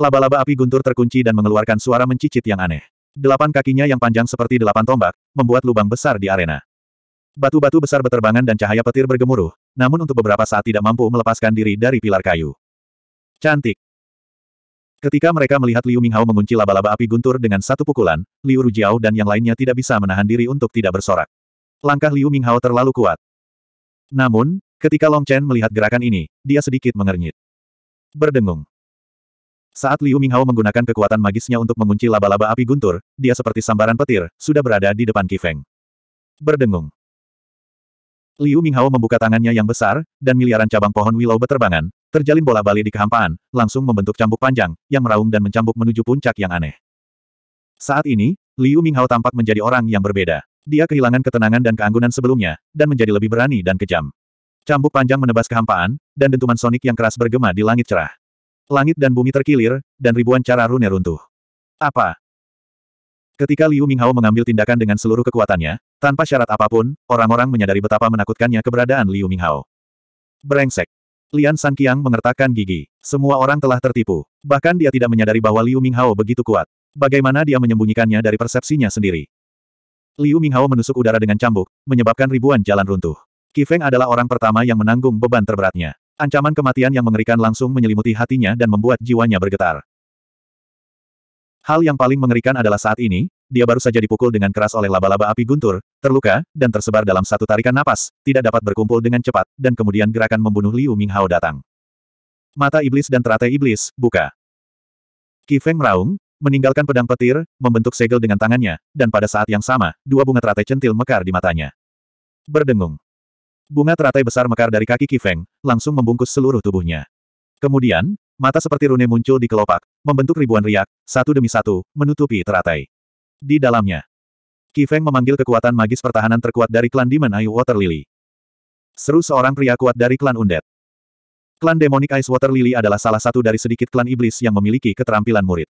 Laba-laba api guntur terkunci dan mengeluarkan suara mencicit yang aneh. Delapan kakinya yang panjang seperti delapan tombak, membuat lubang besar di arena. Batu-batu besar beterbangan dan cahaya petir bergemuruh, namun untuk beberapa saat tidak mampu melepaskan diri dari pilar kayu. Cantik. Ketika mereka melihat Liu Minghao mengunci laba-laba api guntur dengan satu pukulan, Liu Rujiao dan yang lainnya tidak bisa menahan diri untuk tidak bersorak. Langkah Liu Minghao terlalu kuat. Namun, ketika Long Chen melihat gerakan ini, dia sedikit mengernyit. Berdengung. Saat Liu Minghao menggunakan kekuatan magisnya untuk mengunci laba-laba api guntur, dia seperti sambaran petir, sudah berada di depan Kifeng. Berdengung. Liu Minghao membuka tangannya yang besar, dan miliaran cabang pohon willow beterbangan, terjalin bola bali di kehampaan, langsung membentuk cambuk panjang, yang meraung dan mencambuk menuju puncak yang aneh. Saat ini, Liu Minghao tampak menjadi orang yang berbeda. Dia kehilangan ketenangan dan keanggunan sebelumnya, dan menjadi lebih berani dan kejam. Cambuk panjang menebas kehampaan, dan dentuman sonik yang keras bergema di langit cerah. Langit dan bumi terkilir, dan ribuan cara rune runtuh. Apa? Ketika Liu Minghao mengambil tindakan dengan seluruh kekuatannya, tanpa syarat apapun, orang-orang menyadari betapa menakutkannya keberadaan Liu Minghao. Brengsek. Lian Sanqiang mengertakkan gigi. Semua orang telah tertipu. Bahkan dia tidak menyadari bahwa Liu Minghao begitu kuat. Bagaimana dia menyembunyikannya dari persepsinya sendiri. Liu Minghao menusuk udara dengan cambuk, menyebabkan ribuan jalan runtuh. Kifeng adalah orang pertama yang menanggung beban terberatnya. Ancaman kematian yang mengerikan langsung menyelimuti hatinya dan membuat jiwanya bergetar. Hal yang paling mengerikan adalah saat ini, dia baru saja dipukul dengan keras oleh laba-laba api guntur, terluka, dan tersebar dalam satu tarikan napas, tidak dapat berkumpul dengan cepat, dan kemudian gerakan membunuh Liu Minghao datang. Mata iblis dan teratai iblis, buka. Qi Feng meraung, meninggalkan pedang petir, membentuk segel dengan tangannya, dan pada saat yang sama, dua bunga teratai centil mekar di matanya. Berdengung. Bunga teratai besar mekar dari kaki Qi Feng, langsung membungkus seluruh tubuhnya. Kemudian, mata seperti rune muncul di kelopak, membentuk ribuan riak, satu demi satu, menutupi teratai di dalamnya. Kifeng memanggil kekuatan magis pertahanan terkuat dari klan Demon Eye Water Lily. Seru seorang pria kuat dari klan Undead. Klan Demonic Ice Water Lily adalah salah satu dari sedikit klan iblis yang memiliki keterampilan murid.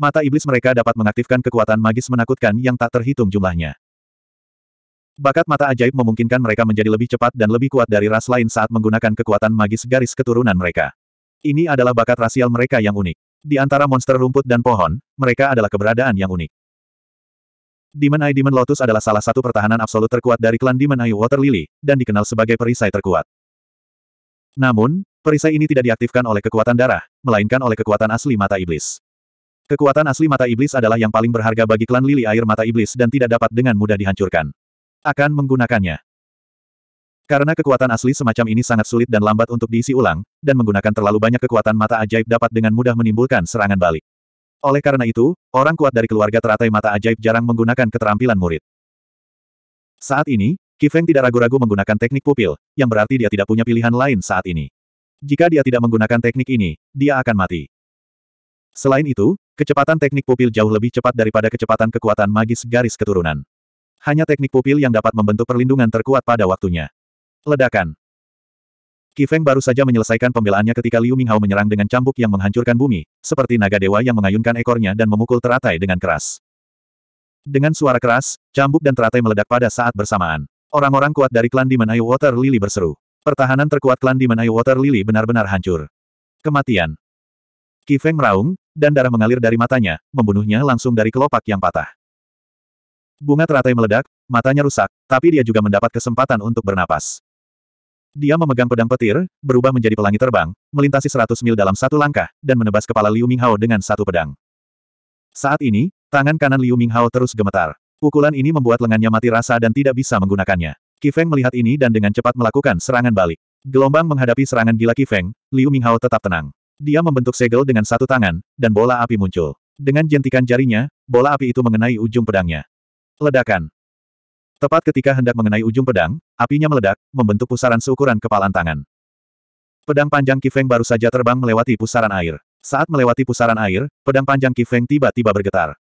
Mata iblis mereka dapat mengaktifkan kekuatan magis menakutkan yang tak terhitung jumlahnya. Bakat mata ajaib memungkinkan mereka menjadi lebih cepat dan lebih kuat dari ras lain saat menggunakan kekuatan magis garis keturunan mereka. Ini adalah bakat rasial mereka yang unik. Di antara monster rumput dan pohon, mereka adalah keberadaan yang unik. Demon Eye Demon Lotus adalah salah satu pertahanan absolut terkuat dari klan Demon Eye Water Lily, dan dikenal sebagai perisai terkuat. Namun, perisai ini tidak diaktifkan oleh kekuatan darah, melainkan oleh kekuatan asli mata iblis. Kekuatan asli mata iblis adalah yang paling berharga bagi klan lili air mata iblis dan tidak dapat dengan mudah dihancurkan. Akan menggunakannya. Karena kekuatan asli semacam ini sangat sulit dan lambat untuk diisi ulang, dan menggunakan terlalu banyak kekuatan mata ajaib dapat dengan mudah menimbulkan serangan balik. Oleh karena itu, orang kuat dari keluarga teratai mata ajaib jarang menggunakan keterampilan murid. Saat ini, Kifeng tidak ragu-ragu menggunakan teknik pupil, yang berarti dia tidak punya pilihan lain saat ini. Jika dia tidak menggunakan teknik ini, dia akan mati. Selain itu, kecepatan teknik pupil jauh lebih cepat daripada kecepatan kekuatan magis garis keturunan. Hanya teknik pupil yang dapat membentuk perlindungan terkuat pada waktunya. Ledakan. Kifeng baru saja menyelesaikan pembelaannya ketika Liu Minghao menyerang dengan cambuk yang menghancurkan bumi, seperti naga dewa yang mengayunkan ekornya dan memukul teratai dengan keras. Dengan suara keras, cambuk dan teratai meledak pada saat bersamaan. Orang-orang kuat dari klan Demon Eye Water Lily berseru. Pertahanan terkuat klan Demon Eye Water Lily benar-benar hancur. Kematian. Kifeng Feng meraung, dan darah mengalir dari matanya, membunuhnya langsung dari kelopak yang patah. Bunga teratai meledak, matanya rusak, tapi dia juga mendapat kesempatan untuk bernapas. Dia memegang pedang petir, berubah menjadi pelangi terbang, melintasi seratus mil dalam satu langkah, dan menebas kepala Liu Minghao dengan satu pedang. Saat ini, tangan kanan Liu Minghao terus gemetar. Pukulan ini membuat lengannya mati rasa dan tidak bisa menggunakannya. Kifeng melihat ini dan dengan cepat melakukan serangan balik. Gelombang menghadapi serangan gila Kifeng, Liu Minghao tetap tenang. Dia membentuk segel dengan satu tangan, dan bola api muncul. Dengan jentikan jarinya, bola api itu mengenai ujung pedangnya. Ledakan. Tepat ketika hendak mengenai ujung pedang, apinya meledak, membentuk pusaran seukuran kepalan tangan. Pedang panjang Kifeng baru saja terbang melewati pusaran air. Saat melewati pusaran air, pedang panjang Kifeng tiba-tiba bergetar.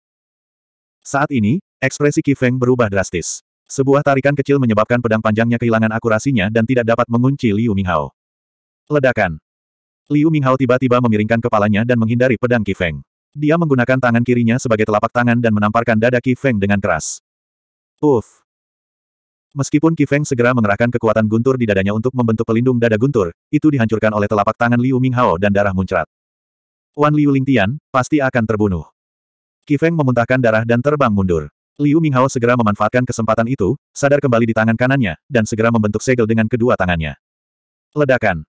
Saat ini, ekspresi Kifeng berubah drastis. Sebuah tarikan kecil menyebabkan pedang panjangnya kehilangan akurasinya dan tidak dapat mengunci Liu Minghao. Ledakan. Liu Minghao tiba-tiba memiringkan kepalanya dan menghindari pedang Kifeng. Dia menggunakan tangan kirinya sebagai telapak tangan dan menamparkan dada Kifeng dengan keras. Uff! Meskipun Kifeng segera mengerahkan kekuatan guntur di dadanya untuk membentuk pelindung dada guntur, itu dihancurkan oleh telapak tangan Liu Minghao dan darah muncrat. Wan Liu Lingtian, pasti akan terbunuh. Kifeng memuntahkan darah dan terbang mundur. Liu Minghao segera memanfaatkan kesempatan itu, sadar kembali di tangan kanannya, dan segera membentuk segel dengan kedua tangannya. Ledakan.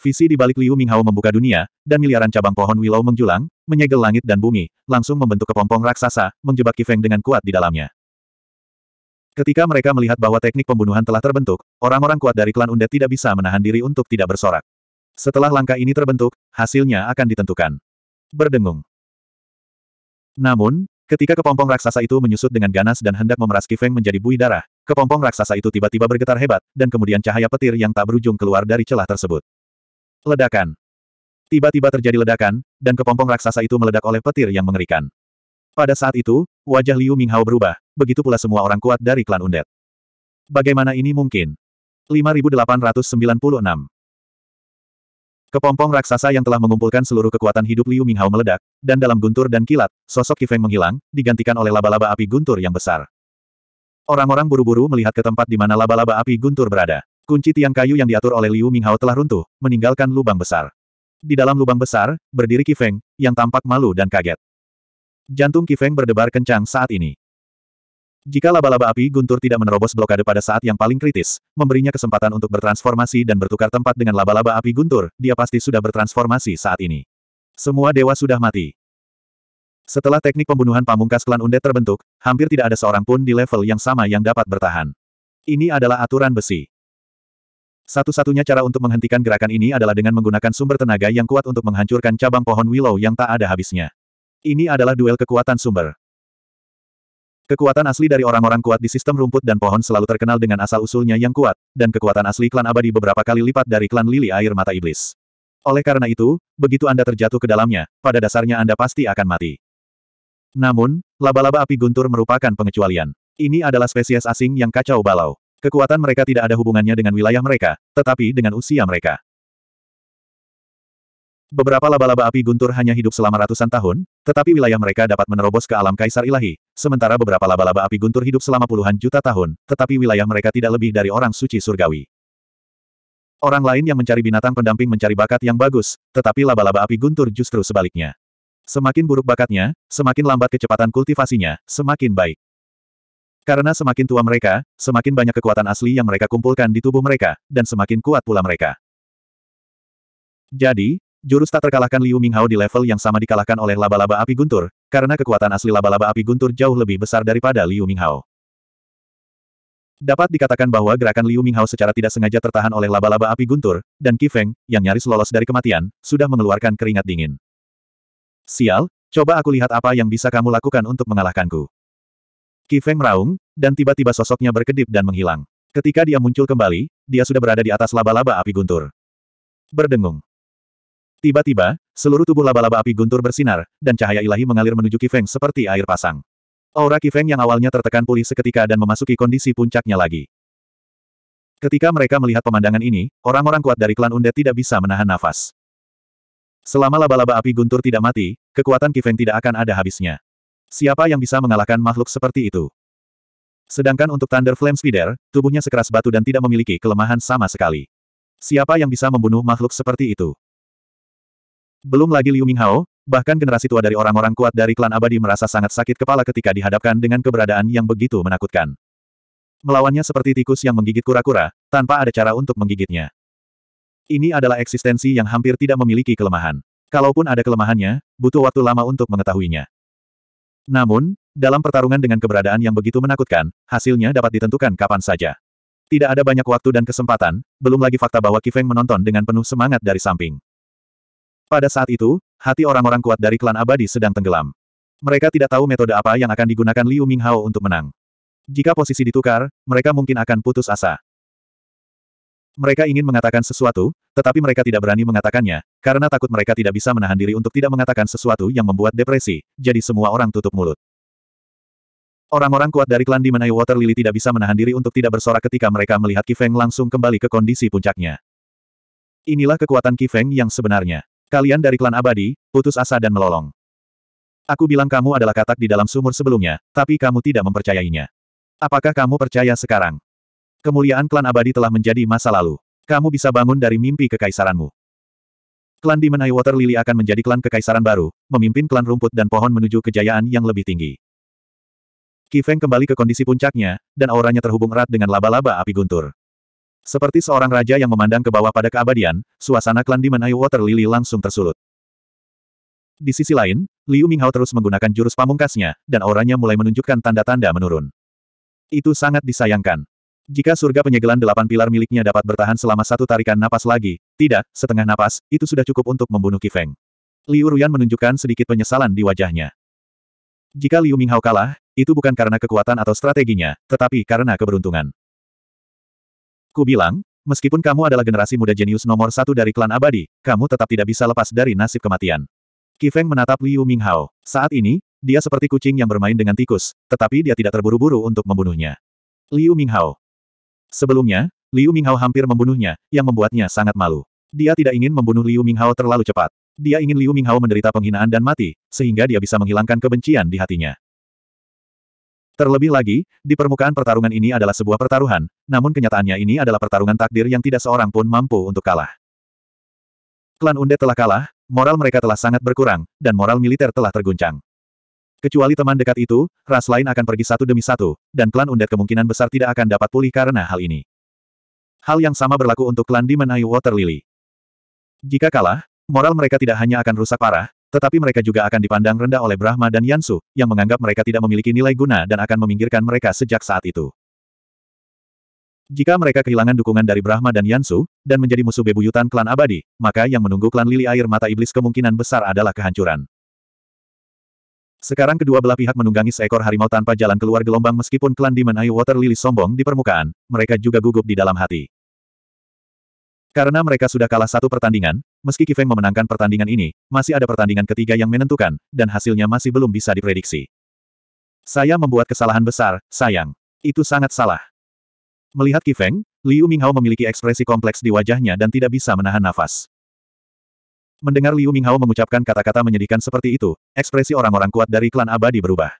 Visi di balik Liu Minghao membuka dunia, dan miliaran cabang pohon willow menjulang, menyegel langit dan bumi, langsung membentuk kepompong raksasa, menjebak Kifeng dengan kuat di dalamnya. Ketika mereka melihat bahwa teknik pembunuhan telah terbentuk, orang-orang kuat dari klan Undead tidak bisa menahan diri untuk tidak bersorak. Setelah langkah ini terbentuk, hasilnya akan ditentukan. Berdengung. Namun, ketika kepompong raksasa itu menyusut dengan ganas dan hendak memeras Kifeng menjadi buih darah, kepompong raksasa itu tiba-tiba bergetar hebat, dan kemudian cahaya petir yang tak berujung keluar dari celah tersebut. Ledakan. Tiba-tiba terjadi ledakan, dan kepompong raksasa itu meledak oleh petir yang mengerikan. Pada saat itu, wajah Liu Minghao berubah, begitu pula semua orang kuat dari klan Undet. Bagaimana ini mungkin? 5896 Kepompong raksasa yang telah mengumpulkan seluruh kekuatan hidup Liu Minghao meledak, dan dalam guntur dan kilat, sosok Kifeng menghilang, digantikan oleh laba-laba api guntur yang besar. Orang-orang buru-buru melihat ke tempat di mana laba-laba api guntur berada. Kunci tiang kayu yang diatur oleh Liu Minghao telah runtuh, meninggalkan lubang besar. Di dalam lubang besar, berdiri Kifeng, yang tampak malu dan kaget. Jantung Kifeng berdebar kencang saat ini. Jika laba-laba api guntur tidak menerobos blokade pada saat yang paling kritis, memberinya kesempatan untuk bertransformasi dan bertukar tempat dengan laba-laba api guntur, dia pasti sudah bertransformasi saat ini. Semua dewa sudah mati. Setelah teknik pembunuhan pamungkas klan Undet terbentuk, hampir tidak ada seorang pun di level yang sama yang dapat bertahan. Ini adalah aturan besi. Satu-satunya cara untuk menghentikan gerakan ini adalah dengan menggunakan sumber tenaga yang kuat untuk menghancurkan cabang pohon willow yang tak ada habisnya. Ini adalah duel kekuatan sumber. Kekuatan asli dari orang-orang kuat di sistem rumput dan pohon selalu terkenal dengan asal-usulnya yang kuat, dan kekuatan asli klan abadi beberapa kali lipat dari klan lili air mata iblis. Oleh karena itu, begitu Anda terjatuh ke dalamnya, pada dasarnya Anda pasti akan mati. Namun, laba-laba api guntur merupakan pengecualian. Ini adalah spesies asing yang kacau balau. Kekuatan mereka tidak ada hubungannya dengan wilayah mereka, tetapi dengan usia mereka. Beberapa laba-laba api guntur hanya hidup selama ratusan tahun, tetapi wilayah mereka dapat menerobos ke alam kaisar ilahi, Sementara beberapa laba-laba api guntur hidup selama puluhan juta tahun, tetapi wilayah mereka tidak lebih dari orang suci surgawi. Orang lain yang mencari binatang pendamping mencari bakat yang bagus, tetapi laba-laba api guntur justru sebaliknya. Semakin buruk bakatnya, semakin lambat kecepatan kultivasinya, semakin baik. Karena semakin tua mereka, semakin banyak kekuatan asli yang mereka kumpulkan di tubuh mereka, dan semakin kuat pula mereka. Jadi, Jurus tak terkalahkan Liu Minghao di level yang sama dikalahkan oleh laba-laba api guntur, karena kekuatan asli laba-laba api guntur jauh lebih besar daripada Liu Minghao. Dapat dikatakan bahwa gerakan Liu Minghao secara tidak sengaja tertahan oleh laba-laba api guntur, dan Kifeng, yang nyaris lolos dari kematian, sudah mengeluarkan keringat dingin. Sial, coba aku lihat apa yang bisa kamu lakukan untuk mengalahkanku. Kifeng meraung, dan tiba-tiba sosoknya berkedip dan menghilang. Ketika dia muncul kembali, dia sudah berada di atas laba-laba api guntur. Berdengung. Tiba-tiba, seluruh tubuh laba-laba api guntur bersinar, dan cahaya ilahi mengalir menuju Kifeng seperti air pasang. Aura Kifeng yang awalnya tertekan pulih seketika dan memasuki kondisi puncaknya lagi. Ketika mereka melihat pemandangan ini, orang-orang kuat dari klan Undet tidak bisa menahan nafas. Selama laba-laba api guntur tidak mati, kekuatan Kifeng tidak akan ada habisnya. Siapa yang bisa mengalahkan makhluk seperti itu? Sedangkan untuk Thunder Flame Spider, tubuhnya sekeras batu dan tidak memiliki kelemahan sama sekali. Siapa yang bisa membunuh makhluk seperti itu? Belum lagi Liu Minghao, bahkan generasi tua dari orang-orang kuat dari klan abadi merasa sangat sakit kepala ketika dihadapkan dengan keberadaan yang begitu menakutkan. Melawannya seperti tikus yang menggigit kura-kura, tanpa ada cara untuk menggigitnya. Ini adalah eksistensi yang hampir tidak memiliki kelemahan. Kalaupun ada kelemahannya, butuh waktu lama untuk mengetahuinya. Namun, dalam pertarungan dengan keberadaan yang begitu menakutkan, hasilnya dapat ditentukan kapan saja. Tidak ada banyak waktu dan kesempatan, belum lagi fakta bahwa Kifeng menonton dengan penuh semangat dari samping. Pada saat itu, hati orang-orang kuat dari klan abadi sedang tenggelam. Mereka tidak tahu metode apa yang akan digunakan Liu Minghao untuk menang. Jika posisi ditukar, mereka mungkin akan putus asa. Mereka ingin mengatakan sesuatu, tetapi mereka tidak berani mengatakannya, karena takut mereka tidak bisa menahan diri untuk tidak mengatakan sesuatu yang membuat depresi, jadi semua orang tutup mulut. Orang-orang kuat dari klan Di Menai Water Lily tidak bisa menahan diri untuk tidak bersorak ketika mereka melihat Kifeng langsung kembali ke kondisi puncaknya. Inilah kekuatan Kifeng yang sebenarnya. Kalian dari klan abadi, putus asa dan melolong. Aku bilang kamu adalah katak di dalam sumur sebelumnya, tapi kamu tidak mempercayainya. Apakah kamu percaya sekarang? Kemuliaan klan abadi telah menjadi masa lalu. Kamu bisa bangun dari mimpi kekaisaranmu. Klan Di Eye Water Lily akan menjadi klan kekaisaran baru, memimpin klan rumput dan pohon menuju kejayaan yang lebih tinggi. Kifeng kembali ke kondisi puncaknya, dan auranya terhubung erat dengan laba-laba api guntur. Seperti seorang raja yang memandang ke bawah pada keabadian, suasana klan Demon Eye Water Lily langsung tersulut. Di sisi lain, Liu Minghao terus menggunakan jurus pamungkasnya, dan auranya mulai menunjukkan tanda-tanda menurun. Itu sangat disayangkan. Jika surga penyegelan delapan pilar miliknya dapat bertahan selama satu tarikan napas lagi, tidak, setengah napas, itu sudah cukup untuk membunuh Kifeng. Liu Ruyan menunjukkan sedikit penyesalan di wajahnya. Jika Liu Minghao kalah, itu bukan karena kekuatan atau strateginya, tetapi karena keberuntungan. Ku bilang, meskipun kamu adalah generasi muda jenius nomor satu dari klan abadi, kamu tetap tidak bisa lepas dari nasib kematian. Kifeng menatap Liu Minghao. Saat ini, dia seperti kucing yang bermain dengan tikus, tetapi dia tidak terburu-buru untuk membunuhnya. Liu Minghao. Sebelumnya, Liu Minghao hampir membunuhnya, yang membuatnya sangat malu. Dia tidak ingin membunuh Liu Minghao terlalu cepat. Dia ingin Liu Minghao menderita penghinaan dan mati, sehingga dia bisa menghilangkan kebencian di hatinya. Terlebih lagi, di permukaan pertarungan ini adalah sebuah pertaruhan, namun kenyataannya ini adalah pertarungan takdir yang tidak seorang pun mampu untuk kalah. Klan Unde telah kalah, moral mereka telah sangat berkurang, dan moral militer telah terguncang. Kecuali teman dekat itu, ras lain akan pergi satu demi satu, dan klan Undet kemungkinan besar tidak akan dapat pulih karena hal ini. Hal yang sama berlaku untuk klan Demon Eye Water Lily. Jika kalah, moral mereka tidak hanya akan rusak parah, tetapi mereka juga akan dipandang rendah oleh Brahma dan Yansu, yang menganggap mereka tidak memiliki nilai guna dan akan meminggirkan mereka sejak saat itu. Jika mereka kehilangan dukungan dari Brahma dan Yansu, dan menjadi musuh bebuyutan klan abadi, maka yang menunggu klan lili air mata iblis kemungkinan besar adalah kehancuran. Sekarang kedua belah pihak menunggangi seekor harimau tanpa jalan keluar gelombang meskipun klan Demon Eye Water Lily sombong di permukaan, mereka juga gugup di dalam hati. Karena mereka sudah kalah satu pertandingan, meski Kifeng memenangkan pertandingan ini, masih ada pertandingan ketiga yang menentukan, dan hasilnya masih belum bisa diprediksi. Saya membuat kesalahan besar, sayang. Itu sangat salah. Melihat Kifeng, Liu Minghao memiliki ekspresi kompleks di wajahnya dan tidak bisa menahan nafas. Mendengar Liu Minghao mengucapkan kata-kata menyedihkan seperti itu, ekspresi orang-orang kuat dari klan abadi berubah.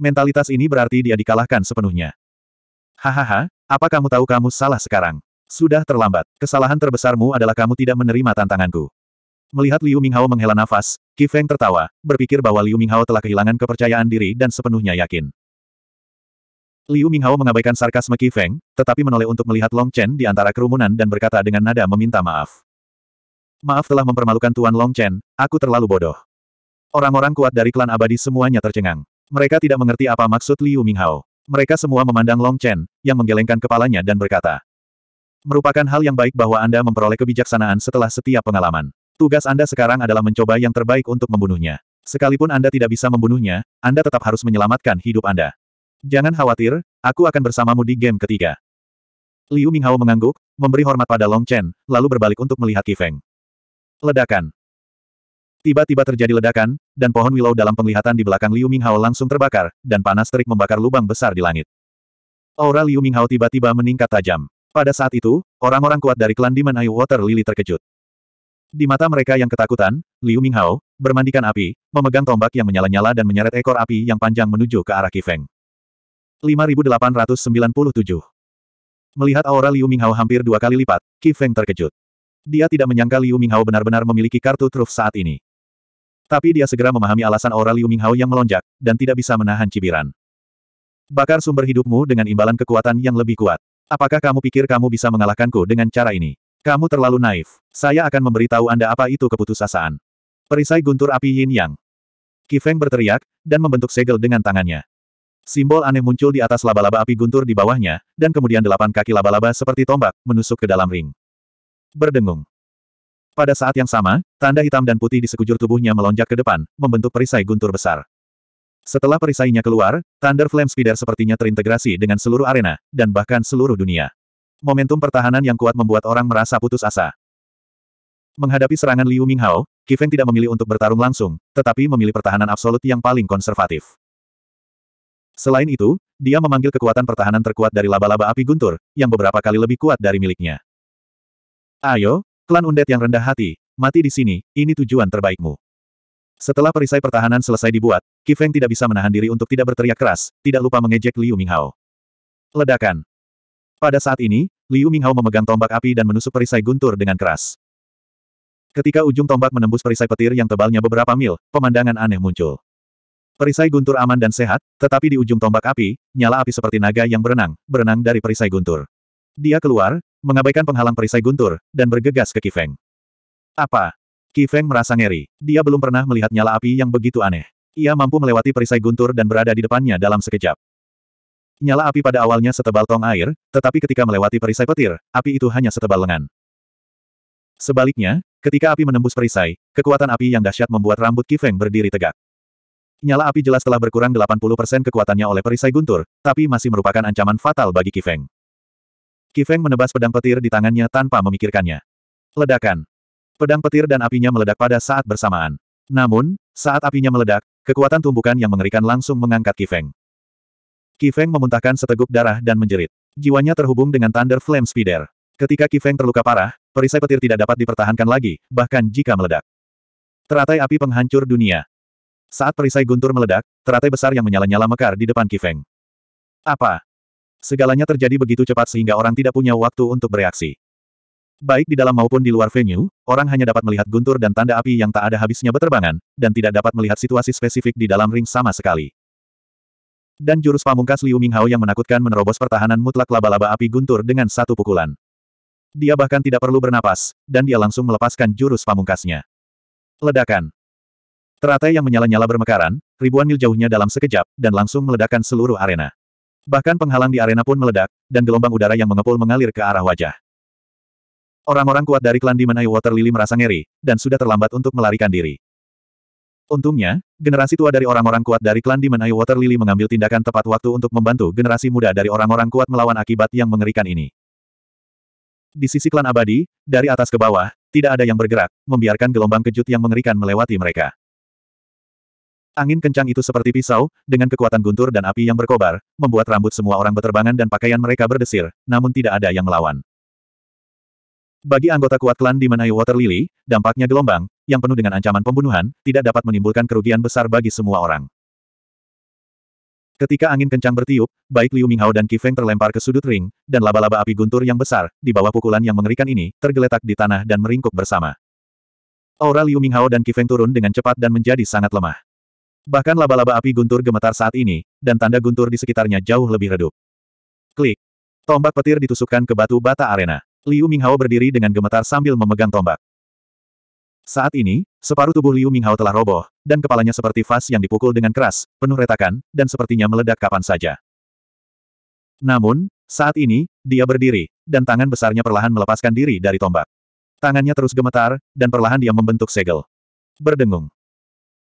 Mentalitas ini berarti dia dikalahkan sepenuhnya. Hahaha, apa kamu tahu kamu salah sekarang? Sudah terlambat. Kesalahan terbesarmu adalah kamu tidak menerima tantanganku. Melihat Liu Minghao menghela nafas, Qi Feng tertawa, berpikir bahwa Liu Minghao telah kehilangan kepercayaan diri dan sepenuhnya yakin. Liu Minghao mengabaikan sarkasme Qi Feng, tetapi menoleh untuk melihat Long Chen di antara kerumunan dan berkata dengan nada meminta maaf. Maaf telah mempermalukan Tuan Long Chen, aku terlalu bodoh. Orang-orang kuat dari klan abadi semuanya tercengang. Mereka tidak mengerti apa maksud Liu Minghao. Mereka semua memandang Long Chen, yang menggelengkan kepalanya dan berkata, Merupakan hal yang baik bahwa Anda memperoleh kebijaksanaan setelah setiap pengalaman. Tugas Anda sekarang adalah mencoba yang terbaik untuk membunuhnya. Sekalipun Anda tidak bisa membunuhnya, Anda tetap harus menyelamatkan hidup Anda. Jangan khawatir, aku akan bersamamu di game ketiga. Liu Minghao mengangguk, memberi hormat pada Long Chen, lalu berbalik untuk melihat Kifeng. Ledakan. Tiba-tiba terjadi ledakan, dan pohon willow dalam penglihatan di belakang Liu Minghao langsung terbakar, dan panas terik membakar lubang besar di langit. Aura Liu Minghao tiba-tiba meningkat tajam. Pada saat itu, orang-orang kuat dari klan Demon Eye Water Lily terkejut. Di mata mereka yang ketakutan, Liu Minghao, bermandikan api, memegang tombak yang menyala-nyala dan menyeret ekor api yang panjang menuju ke arah Kifeng. 5897 Melihat aura Liu Minghao hampir dua kali lipat, Kifeng terkejut. Dia tidak menyangka Liu Minghao benar-benar memiliki kartu truf saat ini. Tapi dia segera memahami alasan aura Liu Minghao yang melonjak, dan tidak bisa menahan cibiran. Bakar sumber hidupmu dengan imbalan kekuatan yang lebih kuat. Apakah kamu pikir kamu bisa mengalahkanku dengan cara ini? Kamu terlalu naif. Saya akan memberitahu Anda apa itu keputusasaan. Perisai guntur api yin yang. Kifeng berteriak, dan membentuk segel dengan tangannya. Simbol aneh muncul di atas laba-laba api guntur di bawahnya, dan kemudian delapan kaki laba-laba seperti tombak, menusuk ke dalam ring. Berdengung. Pada saat yang sama, tanda hitam dan putih di sekujur tubuhnya melonjak ke depan, membentuk perisai guntur besar. Setelah perisainya keluar, Thunder Flame Speeder sepertinya terintegrasi dengan seluruh arena, dan bahkan seluruh dunia. Momentum pertahanan yang kuat membuat orang merasa putus asa. Menghadapi serangan Liu Minghao, Kifeng tidak memilih untuk bertarung langsung, tetapi memilih pertahanan absolut yang paling konservatif. Selain itu, dia memanggil kekuatan pertahanan terkuat dari laba-laba api guntur, yang beberapa kali lebih kuat dari miliknya. Ayo, klan undet yang rendah hati, mati di sini, ini tujuan terbaikmu. Setelah perisai pertahanan selesai dibuat, Kifeng tidak bisa menahan diri untuk tidak berteriak keras, tidak lupa mengejek Liu Minghao. Ledakan. Pada saat ini, Liu Minghao memegang tombak api dan menusuk perisai guntur dengan keras. Ketika ujung tombak menembus perisai petir yang tebalnya beberapa mil, pemandangan aneh muncul. Perisai guntur aman dan sehat, tetapi di ujung tombak api, nyala api seperti naga yang berenang, berenang dari perisai guntur. Dia keluar, mengabaikan penghalang perisai guntur, dan bergegas ke Kifeng. Apa? Qi Feng merasa ngeri. Dia belum pernah melihat nyala api yang begitu aneh. Ia mampu melewati perisai guntur dan berada di depannya dalam sekejap. Nyala api pada awalnya setebal tong air, tetapi ketika melewati perisai petir, api itu hanya setebal lengan. Sebaliknya, ketika api menembus perisai, kekuatan api yang dahsyat membuat rambut Kifeng berdiri tegak. Nyala api jelas telah berkurang 80% kekuatannya oleh perisai guntur, tapi masih merupakan ancaman fatal bagi Kifeng. Kifeng menebas pedang petir di tangannya tanpa memikirkannya. Ledakan. Pedang petir dan apinya meledak pada saat bersamaan. Namun, saat apinya meledak, kekuatan tumbukan yang mengerikan langsung mengangkat Kifeng. Kifeng memuntahkan seteguk darah dan menjerit. Jiwanya terhubung dengan Thunder Flame Spider. Ketika Kifeng terluka parah, perisai petir tidak dapat dipertahankan lagi, bahkan jika meledak. Teratai api penghancur dunia. Saat perisai guntur meledak, teratai besar yang menyala-nyala mekar di depan Kifeng. Apa? Segalanya terjadi begitu cepat sehingga orang tidak punya waktu untuk bereaksi. Baik di dalam maupun di luar venue, orang hanya dapat melihat guntur dan tanda api yang tak ada habisnya berterbangan, dan tidak dapat melihat situasi spesifik di dalam ring sama sekali. Dan jurus pamungkas Liu Minghao yang menakutkan menerobos pertahanan mutlak laba-laba api guntur dengan satu pukulan. Dia bahkan tidak perlu bernapas, dan dia langsung melepaskan jurus pamungkasnya. Ledakan. Teratai yang menyala-nyala bermekaran, ribuan mil jauhnya dalam sekejap, dan langsung meledakkan seluruh arena. Bahkan penghalang di arena pun meledak, dan gelombang udara yang mengepul mengalir ke arah wajah. Orang-orang kuat dari klan Dimenai Water Lily merasa ngeri, dan sudah terlambat untuk melarikan diri. Untungnya, generasi tua dari orang-orang kuat dari klan Dimenai Water Lily mengambil tindakan tepat waktu untuk membantu generasi muda dari orang-orang kuat melawan akibat yang mengerikan ini. Di sisi klan abadi, dari atas ke bawah, tidak ada yang bergerak, membiarkan gelombang kejut yang mengerikan melewati mereka. Angin kencang itu seperti pisau, dengan kekuatan guntur dan api yang berkobar, membuat rambut semua orang beterbangan dan pakaian mereka berdesir, namun tidak ada yang melawan. Bagi anggota kuat klan di Menai Water Lily, dampaknya gelombang, yang penuh dengan ancaman pembunuhan, tidak dapat menimbulkan kerugian besar bagi semua orang. Ketika angin kencang bertiup, baik Liu Minghao dan Qi terlempar ke sudut ring, dan laba-laba api guntur yang besar, di bawah pukulan yang mengerikan ini, tergeletak di tanah dan meringkuk bersama. Aura Liu Minghao dan Qi turun dengan cepat dan menjadi sangat lemah. Bahkan laba-laba api guntur gemetar saat ini, dan tanda guntur di sekitarnya jauh lebih redup. Klik. Tombak petir ditusukkan ke batu bata arena. Liu Minghao berdiri dengan gemetar sambil memegang tombak. Saat ini, separuh tubuh Liu Minghao telah roboh, dan kepalanya seperti vas yang dipukul dengan keras, penuh retakan, dan sepertinya meledak kapan saja. Namun, saat ini, dia berdiri, dan tangan besarnya perlahan melepaskan diri dari tombak. Tangannya terus gemetar, dan perlahan dia membentuk segel. Berdengung.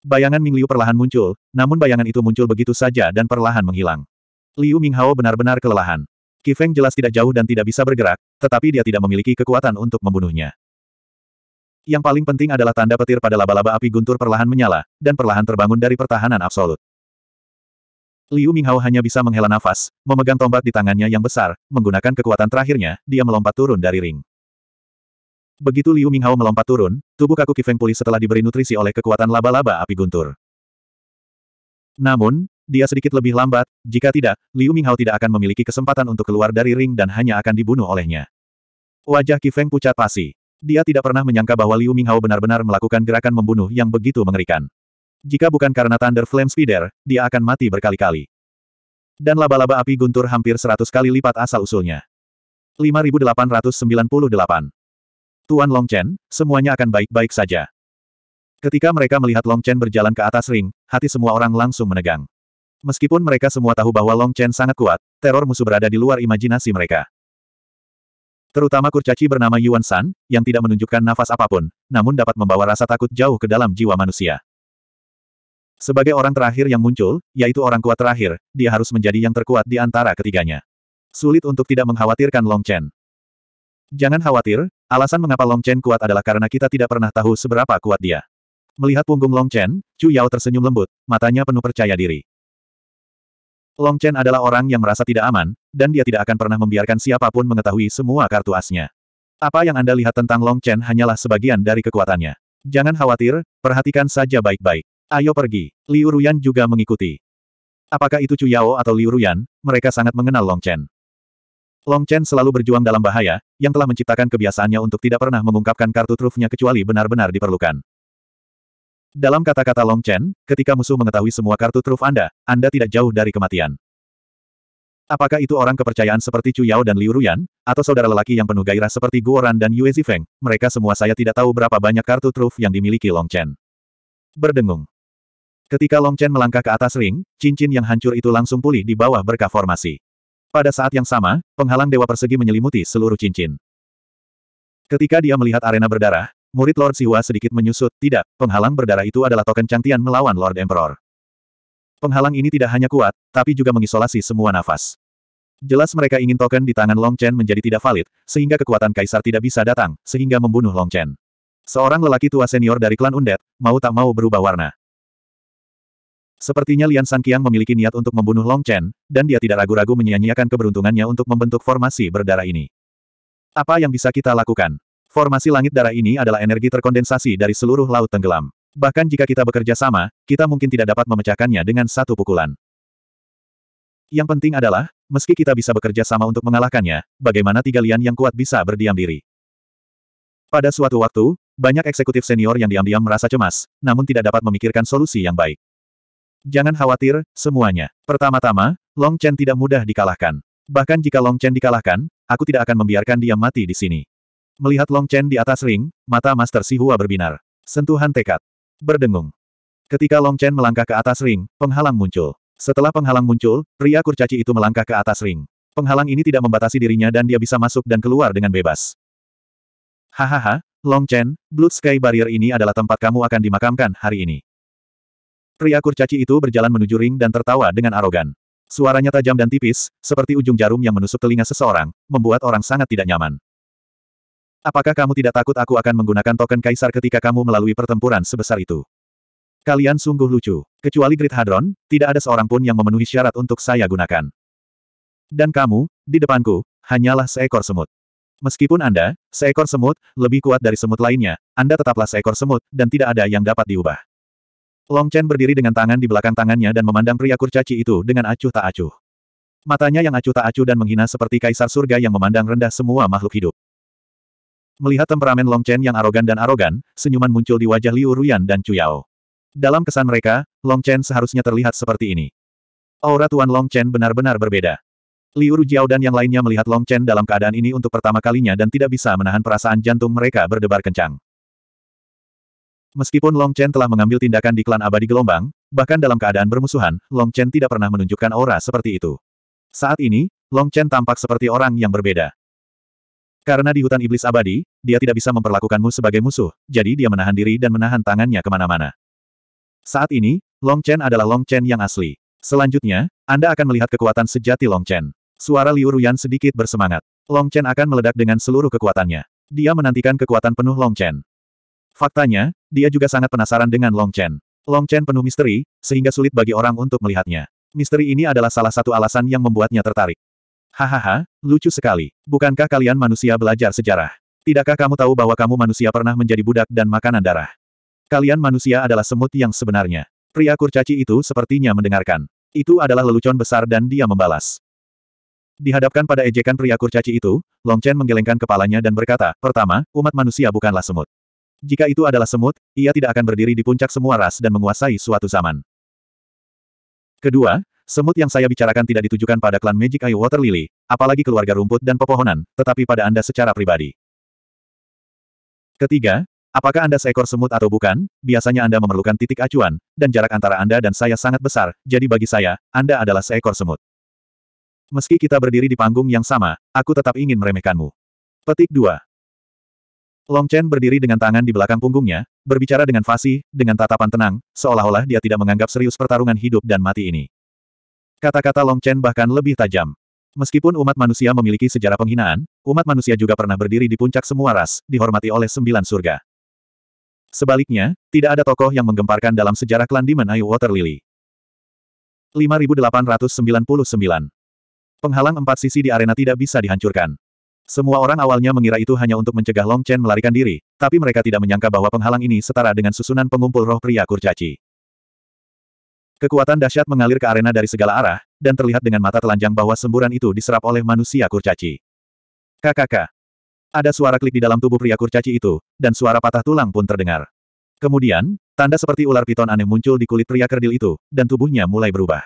Bayangan Ming Liu perlahan muncul, namun bayangan itu muncul begitu saja dan perlahan menghilang. Liu Minghao benar-benar kelelahan. Kifeng jelas tidak jauh dan tidak bisa bergerak, tetapi dia tidak memiliki kekuatan untuk membunuhnya. Yang paling penting adalah tanda petir pada laba-laba api guntur perlahan menyala, dan perlahan terbangun dari pertahanan absolut. Liu Minghao hanya bisa menghela nafas, memegang tombak di tangannya yang besar, menggunakan kekuatan terakhirnya, dia melompat turun dari ring. Begitu Liu Minghao melompat turun, tubuh kaku Kifeng pulih setelah diberi nutrisi oleh kekuatan laba-laba api guntur. Namun, dia sedikit lebih lambat, jika tidak, Liu Minghao tidak akan memiliki kesempatan untuk keluar dari ring dan hanya akan dibunuh olehnya. Wajah Kifeng pucat pasi. Dia tidak pernah menyangka bahwa Liu Minghao benar-benar melakukan gerakan membunuh yang begitu mengerikan. Jika bukan karena Thunder Flame Speeder, dia akan mati berkali-kali. Dan laba-laba api guntur hampir seratus kali lipat asal-usulnya. 5898 Tuan Long Chen, semuanya akan baik-baik saja. Ketika mereka melihat Long Chen berjalan ke atas ring, hati semua orang langsung menegang. Meskipun mereka semua tahu bahwa Long Chen sangat kuat, teror musuh berada di luar imajinasi mereka. Terutama kurcaci bernama Yuan San, yang tidak menunjukkan nafas apapun, namun dapat membawa rasa takut jauh ke dalam jiwa manusia. Sebagai orang terakhir yang muncul, yaitu orang kuat terakhir, dia harus menjadi yang terkuat di antara ketiganya. Sulit untuk tidak mengkhawatirkan Long Chen. Jangan khawatir, alasan mengapa Long Chen kuat adalah karena kita tidak pernah tahu seberapa kuat dia. Melihat punggung Long Chen, Chu Yao tersenyum lembut, matanya penuh percaya diri. Long Chen adalah orang yang merasa tidak aman, dan dia tidak akan pernah membiarkan siapapun mengetahui semua kartu asnya. Apa yang Anda lihat tentang Long Chen hanyalah sebagian dari kekuatannya. Jangan khawatir, perhatikan saja baik-baik. Ayo pergi. Liu Ruyan juga mengikuti. Apakah itu Chu Yao atau Liu Ruyan, mereka sangat mengenal Long Chen. Long Chen selalu berjuang dalam bahaya, yang telah menciptakan kebiasaannya untuk tidak pernah mengungkapkan kartu trufnya kecuali benar-benar diperlukan. Dalam kata-kata Long Chen, ketika musuh mengetahui semua kartu truf Anda, Anda tidak jauh dari kematian. Apakah itu orang kepercayaan seperti Chu Yao dan Liu Ruyan, atau saudara lelaki yang penuh gairah seperti Guoran dan Yue Zifeng, mereka semua saya tidak tahu berapa banyak kartu truf yang dimiliki Long Chen. Berdengung. Ketika Long Chen melangkah ke atas ring, cincin yang hancur itu langsung pulih di bawah berkah formasi. Pada saat yang sama, penghalang Dewa Persegi menyelimuti seluruh cincin. Ketika dia melihat arena berdarah, Murid Lord Siwa sedikit menyusut, tidak, penghalang berdarah itu adalah token cantian melawan Lord Emperor. Penghalang ini tidak hanya kuat, tapi juga mengisolasi semua nafas. Jelas mereka ingin token di tangan Long Chen menjadi tidak valid, sehingga kekuatan kaisar tidak bisa datang, sehingga membunuh Long Chen. Seorang lelaki tua senior dari klan Undead, mau tak mau berubah warna. Sepertinya Lian Sanqiang memiliki niat untuk membunuh Long Chen, dan dia tidak ragu-ragu menyia-nyiakan keberuntungannya untuk membentuk formasi berdarah ini. Apa yang bisa kita lakukan? Formasi langit darah ini adalah energi terkondensasi dari seluruh laut tenggelam. Bahkan jika kita bekerja sama, kita mungkin tidak dapat memecahkannya dengan satu pukulan. Yang penting adalah, meski kita bisa bekerja sama untuk mengalahkannya, bagaimana tiga lian yang kuat bisa berdiam diri. Pada suatu waktu, banyak eksekutif senior yang diam-diam merasa cemas, namun tidak dapat memikirkan solusi yang baik. Jangan khawatir, semuanya. Pertama-tama, Long Chen tidak mudah dikalahkan. Bahkan jika Long Chen dikalahkan, aku tidak akan membiarkan dia mati di sini. Melihat Long Chen di atas ring, mata Master Sihua berbinar. Sentuhan tekad. Berdengung. Ketika Long Chen melangkah ke atas ring, penghalang muncul. Setelah penghalang muncul, pria kurcaci itu melangkah ke atas ring. Penghalang ini tidak membatasi dirinya dan dia bisa masuk dan keluar dengan bebas. Hahaha, Long Chen, Blood Sky Barrier ini adalah tempat kamu akan dimakamkan hari ini. Pria kurcaci itu berjalan menuju ring dan tertawa dengan arogan. Suaranya tajam dan tipis, seperti ujung jarum yang menusuk telinga seseorang, membuat orang sangat tidak nyaman. Apakah kamu tidak takut aku akan menggunakan token kaisar ketika kamu melalui pertempuran sebesar itu? Kalian sungguh lucu. Kecuali Grid Hadron, tidak ada seorang pun yang memenuhi syarat untuk saya gunakan. Dan kamu, di depanku, hanyalah seekor semut. Meskipun Anda, seekor semut, lebih kuat dari semut lainnya, Anda tetaplah seekor semut, dan tidak ada yang dapat diubah. Long Chen berdiri dengan tangan di belakang tangannya dan memandang pria kurcaci itu dengan acuh tak acuh. Matanya yang acuh tak acuh dan menghina seperti kaisar surga yang memandang rendah semua makhluk hidup. Melihat temperamen Long Chen yang arogan dan arogan, senyuman muncul di wajah Liu Ruyan dan Chu Yao. Dalam kesan mereka, Long Chen seharusnya terlihat seperti ini. Aura Tuan Long Chen benar-benar berbeda. Liu Rujiao dan yang lainnya melihat Long Chen dalam keadaan ini untuk pertama kalinya dan tidak bisa menahan perasaan jantung mereka berdebar kencang. Meskipun Long Chen telah mengambil tindakan di klan abadi gelombang, bahkan dalam keadaan bermusuhan, Long Chen tidak pernah menunjukkan aura seperti itu. Saat ini, Long Chen tampak seperti orang yang berbeda. Karena di hutan iblis abadi, dia tidak bisa memperlakukanmu sebagai musuh, jadi dia menahan diri dan menahan tangannya kemana-mana. Saat ini, Long Chen adalah Long Chen yang asli. Selanjutnya, Anda akan melihat kekuatan sejati Long Chen. Suara Liu Ruyan sedikit bersemangat. Long Chen akan meledak dengan seluruh kekuatannya. Dia menantikan kekuatan penuh Long Chen. Faktanya, dia juga sangat penasaran dengan Long Chen. Long Chen penuh misteri, sehingga sulit bagi orang untuk melihatnya. Misteri ini adalah salah satu alasan yang membuatnya tertarik. Hahaha, lucu sekali. Bukankah kalian manusia belajar sejarah? Tidakkah kamu tahu bahwa kamu manusia pernah menjadi budak dan makanan darah? Kalian manusia adalah semut yang sebenarnya. Pria kurcaci itu sepertinya mendengarkan. Itu adalah lelucon besar dan dia membalas. Dihadapkan pada ejekan pria kurcaci itu, Long Chen menggelengkan kepalanya dan berkata, pertama, umat manusia bukanlah semut. Jika itu adalah semut, ia tidak akan berdiri di puncak semua ras dan menguasai suatu zaman. Kedua, Semut yang saya bicarakan tidak ditujukan pada klan Magic Ayu Water Lily, apalagi keluarga rumput dan pepohonan, tetapi pada Anda secara pribadi. Ketiga, apakah Anda seekor semut atau bukan, biasanya Anda memerlukan titik acuan, dan jarak antara Anda dan saya sangat besar, jadi bagi saya, Anda adalah seekor semut. Meski kita berdiri di panggung yang sama, aku tetap ingin meremehkanmu. Petik 2. Long Chen berdiri dengan tangan di belakang punggungnya, berbicara dengan fasih, dengan tatapan tenang, seolah-olah dia tidak menganggap serius pertarungan hidup dan mati ini. Kata-kata Long Chen bahkan lebih tajam. Meskipun umat manusia memiliki sejarah penghinaan, umat manusia juga pernah berdiri di puncak semua ras, dihormati oleh sembilan surga. Sebaliknya, tidak ada tokoh yang menggemparkan dalam sejarah klan Demon Eye Water Lily. 5899 Penghalang empat sisi di arena tidak bisa dihancurkan. Semua orang awalnya mengira itu hanya untuk mencegah Long Chen melarikan diri, tapi mereka tidak menyangka bahwa penghalang ini setara dengan susunan pengumpul roh pria kurcaci. Kekuatan dahsyat mengalir ke arena dari segala arah, dan terlihat dengan mata telanjang bahwa semburan itu diserap oleh manusia kurcaci. Kakak. Ada suara klik di dalam tubuh pria kurcaci itu, dan suara patah tulang pun terdengar. Kemudian, tanda seperti ular piton aneh muncul di kulit pria kerdil itu, dan tubuhnya mulai berubah.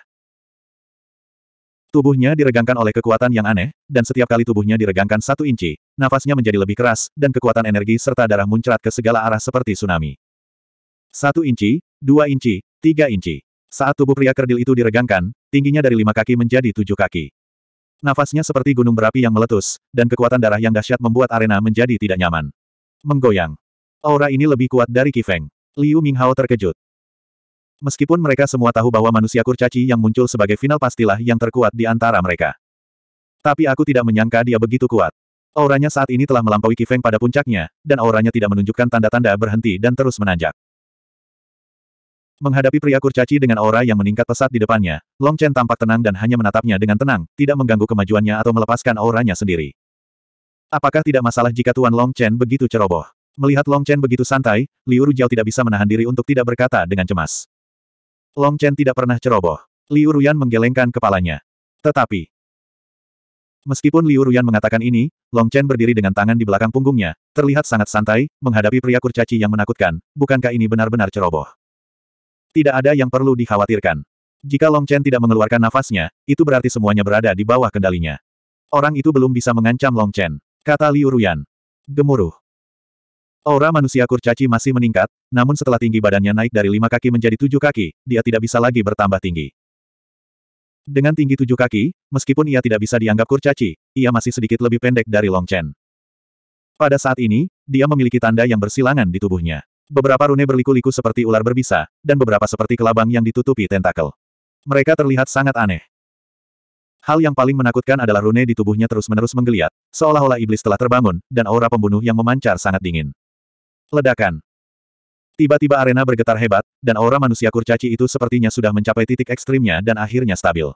Tubuhnya diregangkan oleh kekuatan yang aneh, dan setiap kali tubuhnya diregangkan satu inci, nafasnya menjadi lebih keras, dan kekuatan energi serta darah muncrat ke segala arah seperti tsunami. Satu inci, dua inci, tiga inci. Saat tubuh pria kerdil itu diregangkan, tingginya dari lima kaki menjadi tujuh kaki. Nafasnya seperti gunung berapi yang meletus, dan kekuatan darah yang dahsyat membuat arena menjadi tidak nyaman. Menggoyang. Aura ini lebih kuat dari Kifeng. Liu Minghao terkejut. Meskipun mereka semua tahu bahwa manusia kurcaci yang muncul sebagai final pastilah yang terkuat di antara mereka. Tapi aku tidak menyangka dia begitu kuat. Auranya saat ini telah melampaui Kifeng pada puncaknya, dan auranya tidak menunjukkan tanda-tanda berhenti dan terus menanjak. Menghadapi pria kurcaci dengan aura yang meningkat pesat di depannya, Long Chen tampak tenang dan hanya menatapnya dengan tenang, tidak mengganggu kemajuannya atau melepaskan auranya sendiri. Apakah tidak masalah jika Tuan Long Chen begitu ceroboh? Melihat Long Chen begitu santai, Liu Ruyao tidak bisa menahan diri untuk tidak berkata dengan cemas. Long Chen tidak pernah ceroboh. Liu Ruyan menggelengkan kepalanya. Tetapi, Meskipun Liu Ruyan mengatakan ini, Long Chen berdiri dengan tangan di belakang punggungnya, terlihat sangat santai, menghadapi pria kurcaci yang menakutkan, bukankah ini benar-benar ceroboh? Tidak ada yang perlu dikhawatirkan. Jika Long Chen tidak mengeluarkan nafasnya, itu berarti semuanya berada di bawah kendalinya. Orang itu belum bisa mengancam Long Chen, kata Liu Ruyan. Gemuruh. Aura manusia kurcaci masih meningkat, namun setelah tinggi badannya naik dari lima kaki menjadi tujuh kaki, dia tidak bisa lagi bertambah tinggi. Dengan tinggi tujuh kaki, meskipun ia tidak bisa dianggap kurcaci, ia masih sedikit lebih pendek dari Long Chen. Pada saat ini, dia memiliki tanda yang bersilangan di tubuhnya beberapa rune berliku-liku seperti ular berbisa, dan beberapa seperti kelabang yang ditutupi tentakel. Mereka terlihat sangat aneh. Hal yang paling menakutkan adalah rune di tubuhnya terus-menerus menggeliat, seolah-olah iblis telah terbangun, dan aura pembunuh yang memancar sangat dingin. Ledakan. Tiba-tiba arena bergetar hebat, dan aura manusia kurcaci itu sepertinya sudah mencapai titik ekstrimnya dan akhirnya stabil.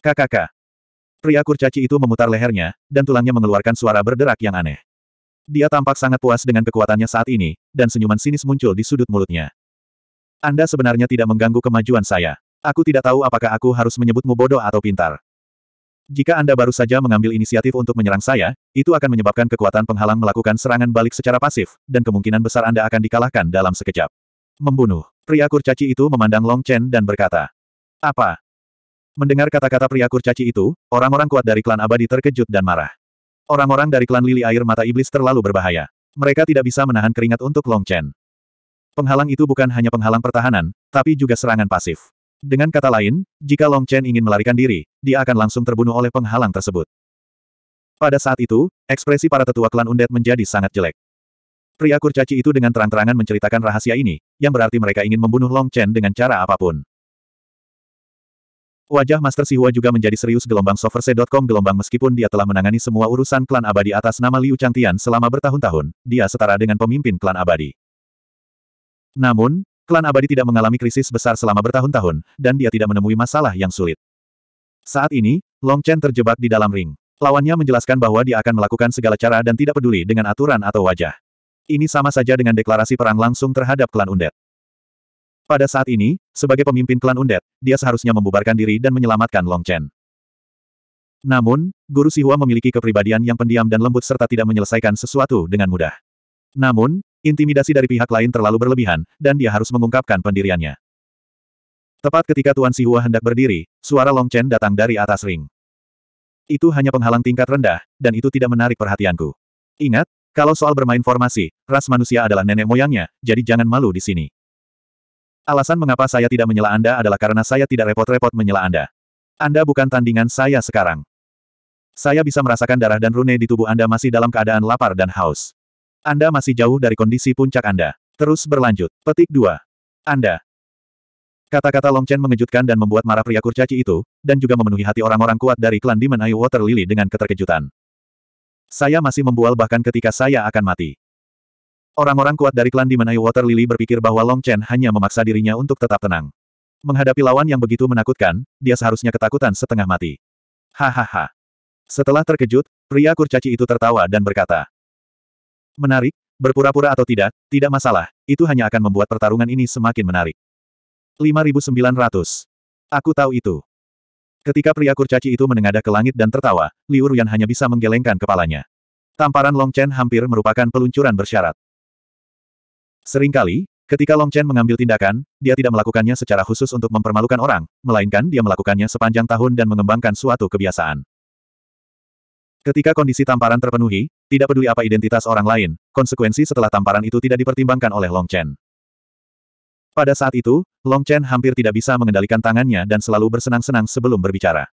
KKK. Pria kurcaci itu memutar lehernya, dan tulangnya mengeluarkan suara berderak yang aneh. Dia tampak sangat puas dengan kekuatannya saat ini, dan senyuman sinis muncul di sudut mulutnya. Anda sebenarnya tidak mengganggu kemajuan saya. Aku tidak tahu apakah aku harus menyebutmu bodoh atau pintar. Jika Anda baru saja mengambil inisiatif untuk menyerang saya, itu akan menyebabkan kekuatan penghalang melakukan serangan balik secara pasif, dan kemungkinan besar Anda akan dikalahkan dalam sekejap. Membunuh. Pria kurcaci itu memandang Long Chen dan berkata. Apa? Mendengar kata-kata pria kurcaci itu, orang-orang kuat dari klan abadi terkejut dan marah. Orang-orang dari klan lili air mata iblis terlalu berbahaya. Mereka tidak bisa menahan keringat untuk Long Chen. Penghalang itu bukan hanya penghalang pertahanan, tapi juga serangan pasif. Dengan kata lain, jika Long Chen ingin melarikan diri, dia akan langsung terbunuh oleh penghalang tersebut. Pada saat itu, ekspresi para tetua klan Undead menjadi sangat jelek. Pria kurcaci itu dengan terang-terangan menceritakan rahasia ini, yang berarti mereka ingin membunuh Long Chen dengan cara apapun. Wajah Master Sihua juga menjadi serius gelombang soverse.com gelombang meskipun dia telah menangani semua urusan klan abadi atas nama Liu Changtian selama bertahun-tahun, dia setara dengan pemimpin klan abadi. Namun, klan abadi tidak mengalami krisis besar selama bertahun-tahun, dan dia tidak menemui masalah yang sulit. Saat ini, Long Chen terjebak di dalam ring. Lawannya menjelaskan bahwa dia akan melakukan segala cara dan tidak peduli dengan aturan atau wajah. Ini sama saja dengan deklarasi perang langsung terhadap klan Undet. Pada saat ini, sebagai pemimpin klan Undet, dia seharusnya membubarkan diri dan menyelamatkan Long Chen. Namun, Guru Sihua memiliki kepribadian yang pendiam dan lembut serta tidak menyelesaikan sesuatu dengan mudah. Namun, intimidasi dari pihak lain terlalu berlebihan, dan dia harus mengungkapkan pendiriannya. Tepat ketika Tuan Sihua hendak berdiri, suara Long Chen datang dari atas ring. Itu hanya penghalang tingkat rendah, dan itu tidak menarik perhatianku. Ingat, kalau soal bermain formasi, ras manusia adalah nenek moyangnya, jadi jangan malu di sini. Alasan mengapa saya tidak menyela Anda adalah karena saya tidak repot-repot menyela Anda. Anda bukan tandingan saya sekarang. Saya bisa merasakan darah dan rune di tubuh Anda masih dalam keadaan lapar dan haus. Anda masih jauh dari kondisi puncak Anda. Terus berlanjut. Petik 2. Anda. Kata-kata Long Chen mengejutkan dan membuat marah pria kurcaci itu, dan juga memenuhi hati orang-orang kuat dari klan Demon Eye Water Lily dengan keterkejutan. Saya masih membual bahkan ketika saya akan mati. Orang-orang kuat dari klan dimenai Water Lily berpikir bahwa Long Chen hanya memaksa dirinya untuk tetap tenang. Menghadapi lawan yang begitu menakutkan, dia seharusnya ketakutan setengah mati. Hahaha. Setelah terkejut, pria kurcaci itu tertawa dan berkata. Menarik, berpura-pura atau tidak, tidak masalah, itu hanya akan membuat pertarungan ini semakin menarik. 5900. Aku tahu itu. Ketika pria kurcaci itu menengadah ke langit dan tertawa, Liu Ruyan hanya bisa menggelengkan kepalanya. Tamparan Long Chen hampir merupakan peluncuran bersyarat. Seringkali, ketika Long Chen mengambil tindakan, dia tidak melakukannya secara khusus untuk mempermalukan orang, melainkan dia melakukannya sepanjang tahun dan mengembangkan suatu kebiasaan. Ketika kondisi tamparan terpenuhi, tidak peduli apa identitas orang lain, konsekuensi setelah tamparan itu tidak dipertimbangkan oleh Long Chen. Pada saat itu, Long Chen hampir tidak bisa mengendalikan tangannya dan selalu bersenang-senang sebelum berbicara.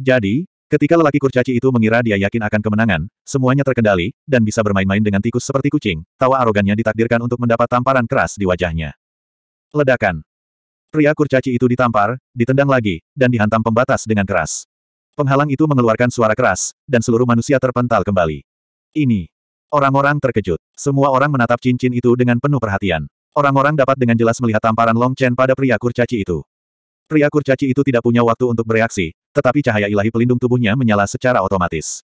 Jadi, Ketika lelaki kurcaci itu mengira dia yakin akan kemenangan, semuanya terkendali, dan bisa bermain-main dengan tikus seperti kucing, tawa arogannya ditakdirkan untuk mendapat tamparan keras di wajahnya. Ledakan. Pria kurcaci itu ditampar, ditendang lagi, dan dihantam pembatas dengan keras. Penghalang itu mengeluarkan suara keras, dan seluruh manusia terpental kembali. Ini. Orang-orang terkejut. Semua orang menatap cincin itu dengan penuh perhatian. Orang-orang dapat dengan jelas melihat tamparan Long Chen pada pria kurcaci itu. Pria kurcaci itu tidak punya waktu untuk bereaksi, tetapi cahaya ilahi pelindung tubuhnya menyala secara otomatis.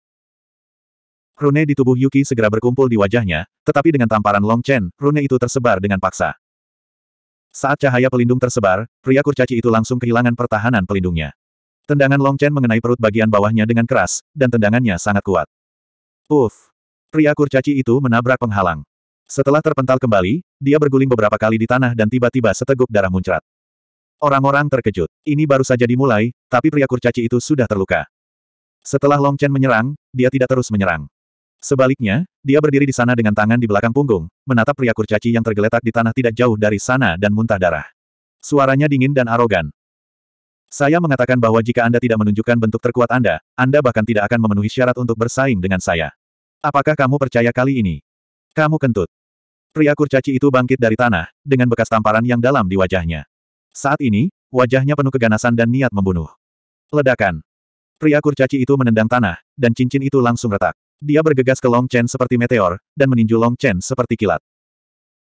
Rune di tubuh Yuki segera berkumpul di wajahnya, tetapi dengan tamparan Long Chen, rune itu tersebar dengan paksa. Saat cahaya pelindung tersebar, pria kurcaci itu langsung kehilangan pertahanan pelindungnya. Tendangan Long Chen mengenai perut bagian bawahnya dengan keras, dan tendangannya sangat kuat. Uff! Pria kurcaci itu menabrak penghalang. Setelah terpental kembali, dia berguling beberapa kali di tanah dan tiba-tiba seteguk darah muncrat. Orang-orang terkejut. Ini baru saja dimulai, tapi pria kurcaci itu sudah terluka. Setelah Long Chen menyerang, dia tidak terus menyerang. Sebaliknya, dia berdiri di sana dengan tangan di belakang punggung, menatap pria kurcaci yang tergeletak di tanah tidak jauh dari sana dan muntah darah. Suaranya dingin dan arogan. Saya mengatakan bahwa jika Anda tidak menunjukkan bentuk terkuat Anda, Anda bahkan tidak akan memenuhi syarat untuk bersaing dengan saya. Apakah kamu percaya kali ini? Kamu kentut. Pria kurcaci itu bangkit dari tanah, dengan bekas tamparan yang dalam di wajahnya. Saat ini, wajahnya penuh keganasan dan niat membunuh. Ledakan. Pria kurcaci itu menendang tanah, dan cincin itu langsung retak. Dia bergegas ke Long Chen seperti meteor, dan meninju Long Chen seperti kilat.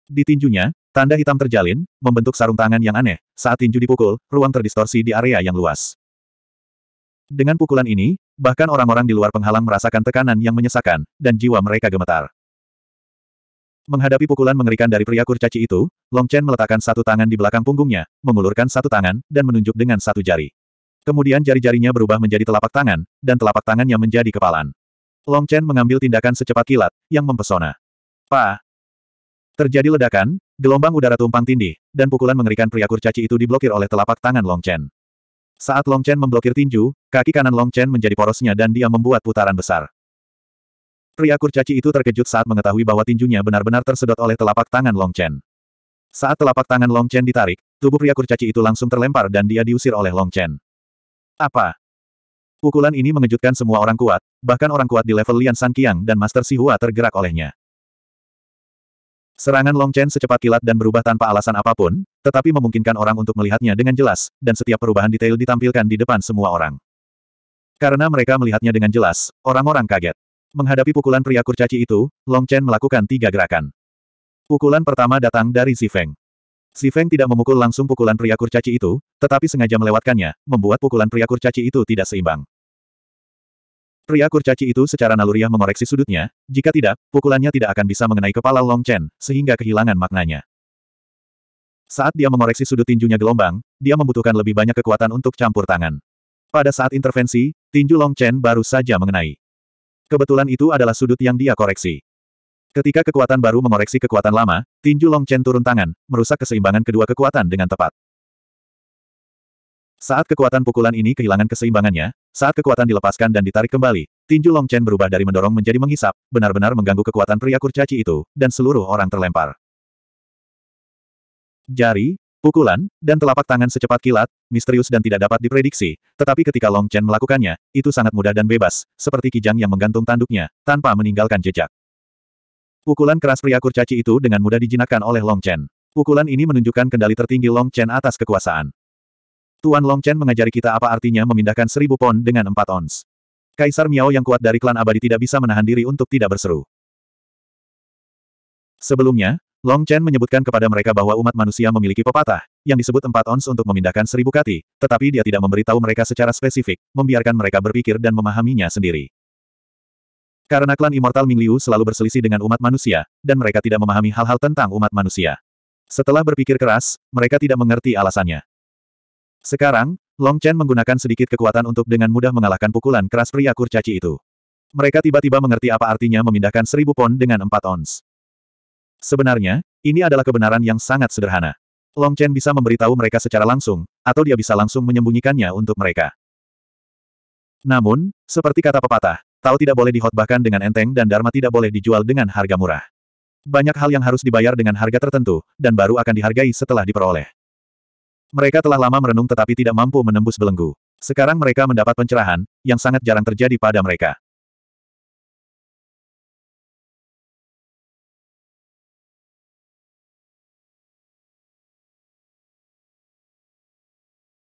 Di tinjunya, tanda hitam terjalin, membentuk sarung tangan yang aneh. Saat tinju dipukul, ruang terdistorsi di area yang luas. Dengan pukulan ini, bahkan orang-orang di luar penghalang merasakan tekanan yang menyesakan, dan jiwa mereka gemetar. Menghadapi pukulan mengerikan dari pria kurcaci itu, Long Chen meletakkan satu tangan di belakang punggungnya, mengulurkan satu tangan, dan menunjuk dengan satu jari. Kemudian jari-jarinya berubah menjadi telapak tangan, dan telapak tangannya menjadi kepalan. Long Chen mengambil tindakan secepat kilat, yang mempesona. Pa! Terjadi ledakan, gelombang udara tumpang tindih, dan pukulan mengerikan pria kurcaci itu diblokir oleh telapak tangan Long Chen. Saat Long Chen memblokir tinju, kaki kanan Long Chen menjadi porosnya dan dia membuat putaran besar. Pria kurcaci itu terkejut saat mengetahui bahwa tinjunya benar-benar tersedot oleh telapak tangan Long Chen. Saat telapak tangan Long Chen ditarik, tubuh pria kurcaci itu langsung terlempar dan dia diusir oleh Long Chen. Apa? Pukulan ini mengejutkan semua orang kuat, bahkan orang kuat di level Lian San Qiang dan Master Si Hua tergerak olehnya. Serangan Long Chen secepat kilat dan berubah tanpa alasan apapun, tetapi memungkinkan orang untuk melihatnya dengan jelas, dan setiap perubahan detail ditampilkan di depan semua orang. Karena mereka melihatnya dengan jelas, orang-orang kaget. Menghadapi pukulan pria kurcaci itu, Long Chen melakukan tiga gerakan. Pukulan pertama datang dari Zifeng. Zifeng tidak memukul langsung pukulan pria kurcaci itu, tetapi sengaja melewatkannya, membuat pukulan pria kurcaci itu tidak seimbang. Pria kurcaci itu secara naluriah mengoreksi sudutnya, jika tidak, pukulannya tidak akan bisa mengenai kepala Long Chen, sehingga kehilangan maknanya. Saat dia mengoreksi sudut tinjunya gelombang, dia membutuhkan lebih banyak kekuatan untuk campur tangan. Pada saat intervensi, tinju Long Chen baru saja mengenai. Kebetulan itu adalah sudut yang dia koreksi. Ketika kekuatan baru mengoreksi kekuatan lama, tinju Long Chen turun tangan, merusak keseimbangan kedua kekuatan dengan tepat. Saat kekuatan pukulan ini kehilangan keseimbangannya, saat kekuatan dilepaskan dan ditarik kembali, tinju Long Chen berubah dari mendorong menjadi mengisap, benar-benar mengganggu kekuatan pria kurcaci itu, dan seluruh orang terlempar. Jari, Pukulan, dan telapak tangan secepat kilat, misterius dan tidak dapat diprediksi, tetapi ketika Long Chen melakukannya, itu sangat mudah dan bebas, seperti kijang yang menggantung tanduknya, tanpa meninggalkan jejak. Pukulan keras pria kurcaci itu dengan mudah dijinakkan oleh Long Chen. Pukulan ini menunjukkan kendali tertinggi Long Chen atas kekuasaan. Tuan Long Chen mengajari kita apa artinya memindahkan seribu pon dengan empat ons. Kaisar Miao yang kuat dari klan abadi tidak bisa menahan diri untuk tidak berseru. Sebelumnya, Long Chen menyebutkan kepada mereka bahwa umat manusia memiliki pepatah, yang disebut empat ons untuk memindahkan seribu kati, tetapi dia tidak memberitahu mereka secara spesifik, membiarkan mereka berpikir dan memahaminya sendiri. Karena klan Immortal Mingliu selalu berselisih dengan umat manusia, dan mereka tidak memahami hal-hal tentang umat manusia. Setelah berpikir keras, mereka tidak mengerti alasannya. Sekarang, Long Chen menggunakan sedikit kekuatan untuk dengan mudah mengalahkan pukulan keras pria kurcaci itu. Mereka tiba-tiba mengerti apa artinya memindahkan seribu pon dengan empat ons. Sebenarnya, ini adalah kebenaran yang sangat sederhana. Long Chen bisa memberitahu mereka secara langsung, atau dia bisa langsung menyembunyikannya untuk mereka. Namun, seperti kata pepatah, tahu tidak boleh dihotbahkan dengan enteng dan Dharma tidak boleh dijual dengan harga murah. Banyak hal yang harus dibayar dengan harga tertentu, dan baru akan dihargai setelah diperoleh. Mereka telah lama merenung tetapi tidak mampu menembus belenggu. Sekarang mereka mendapat pencerahan, yang sangat jarang terjadi pada mereka.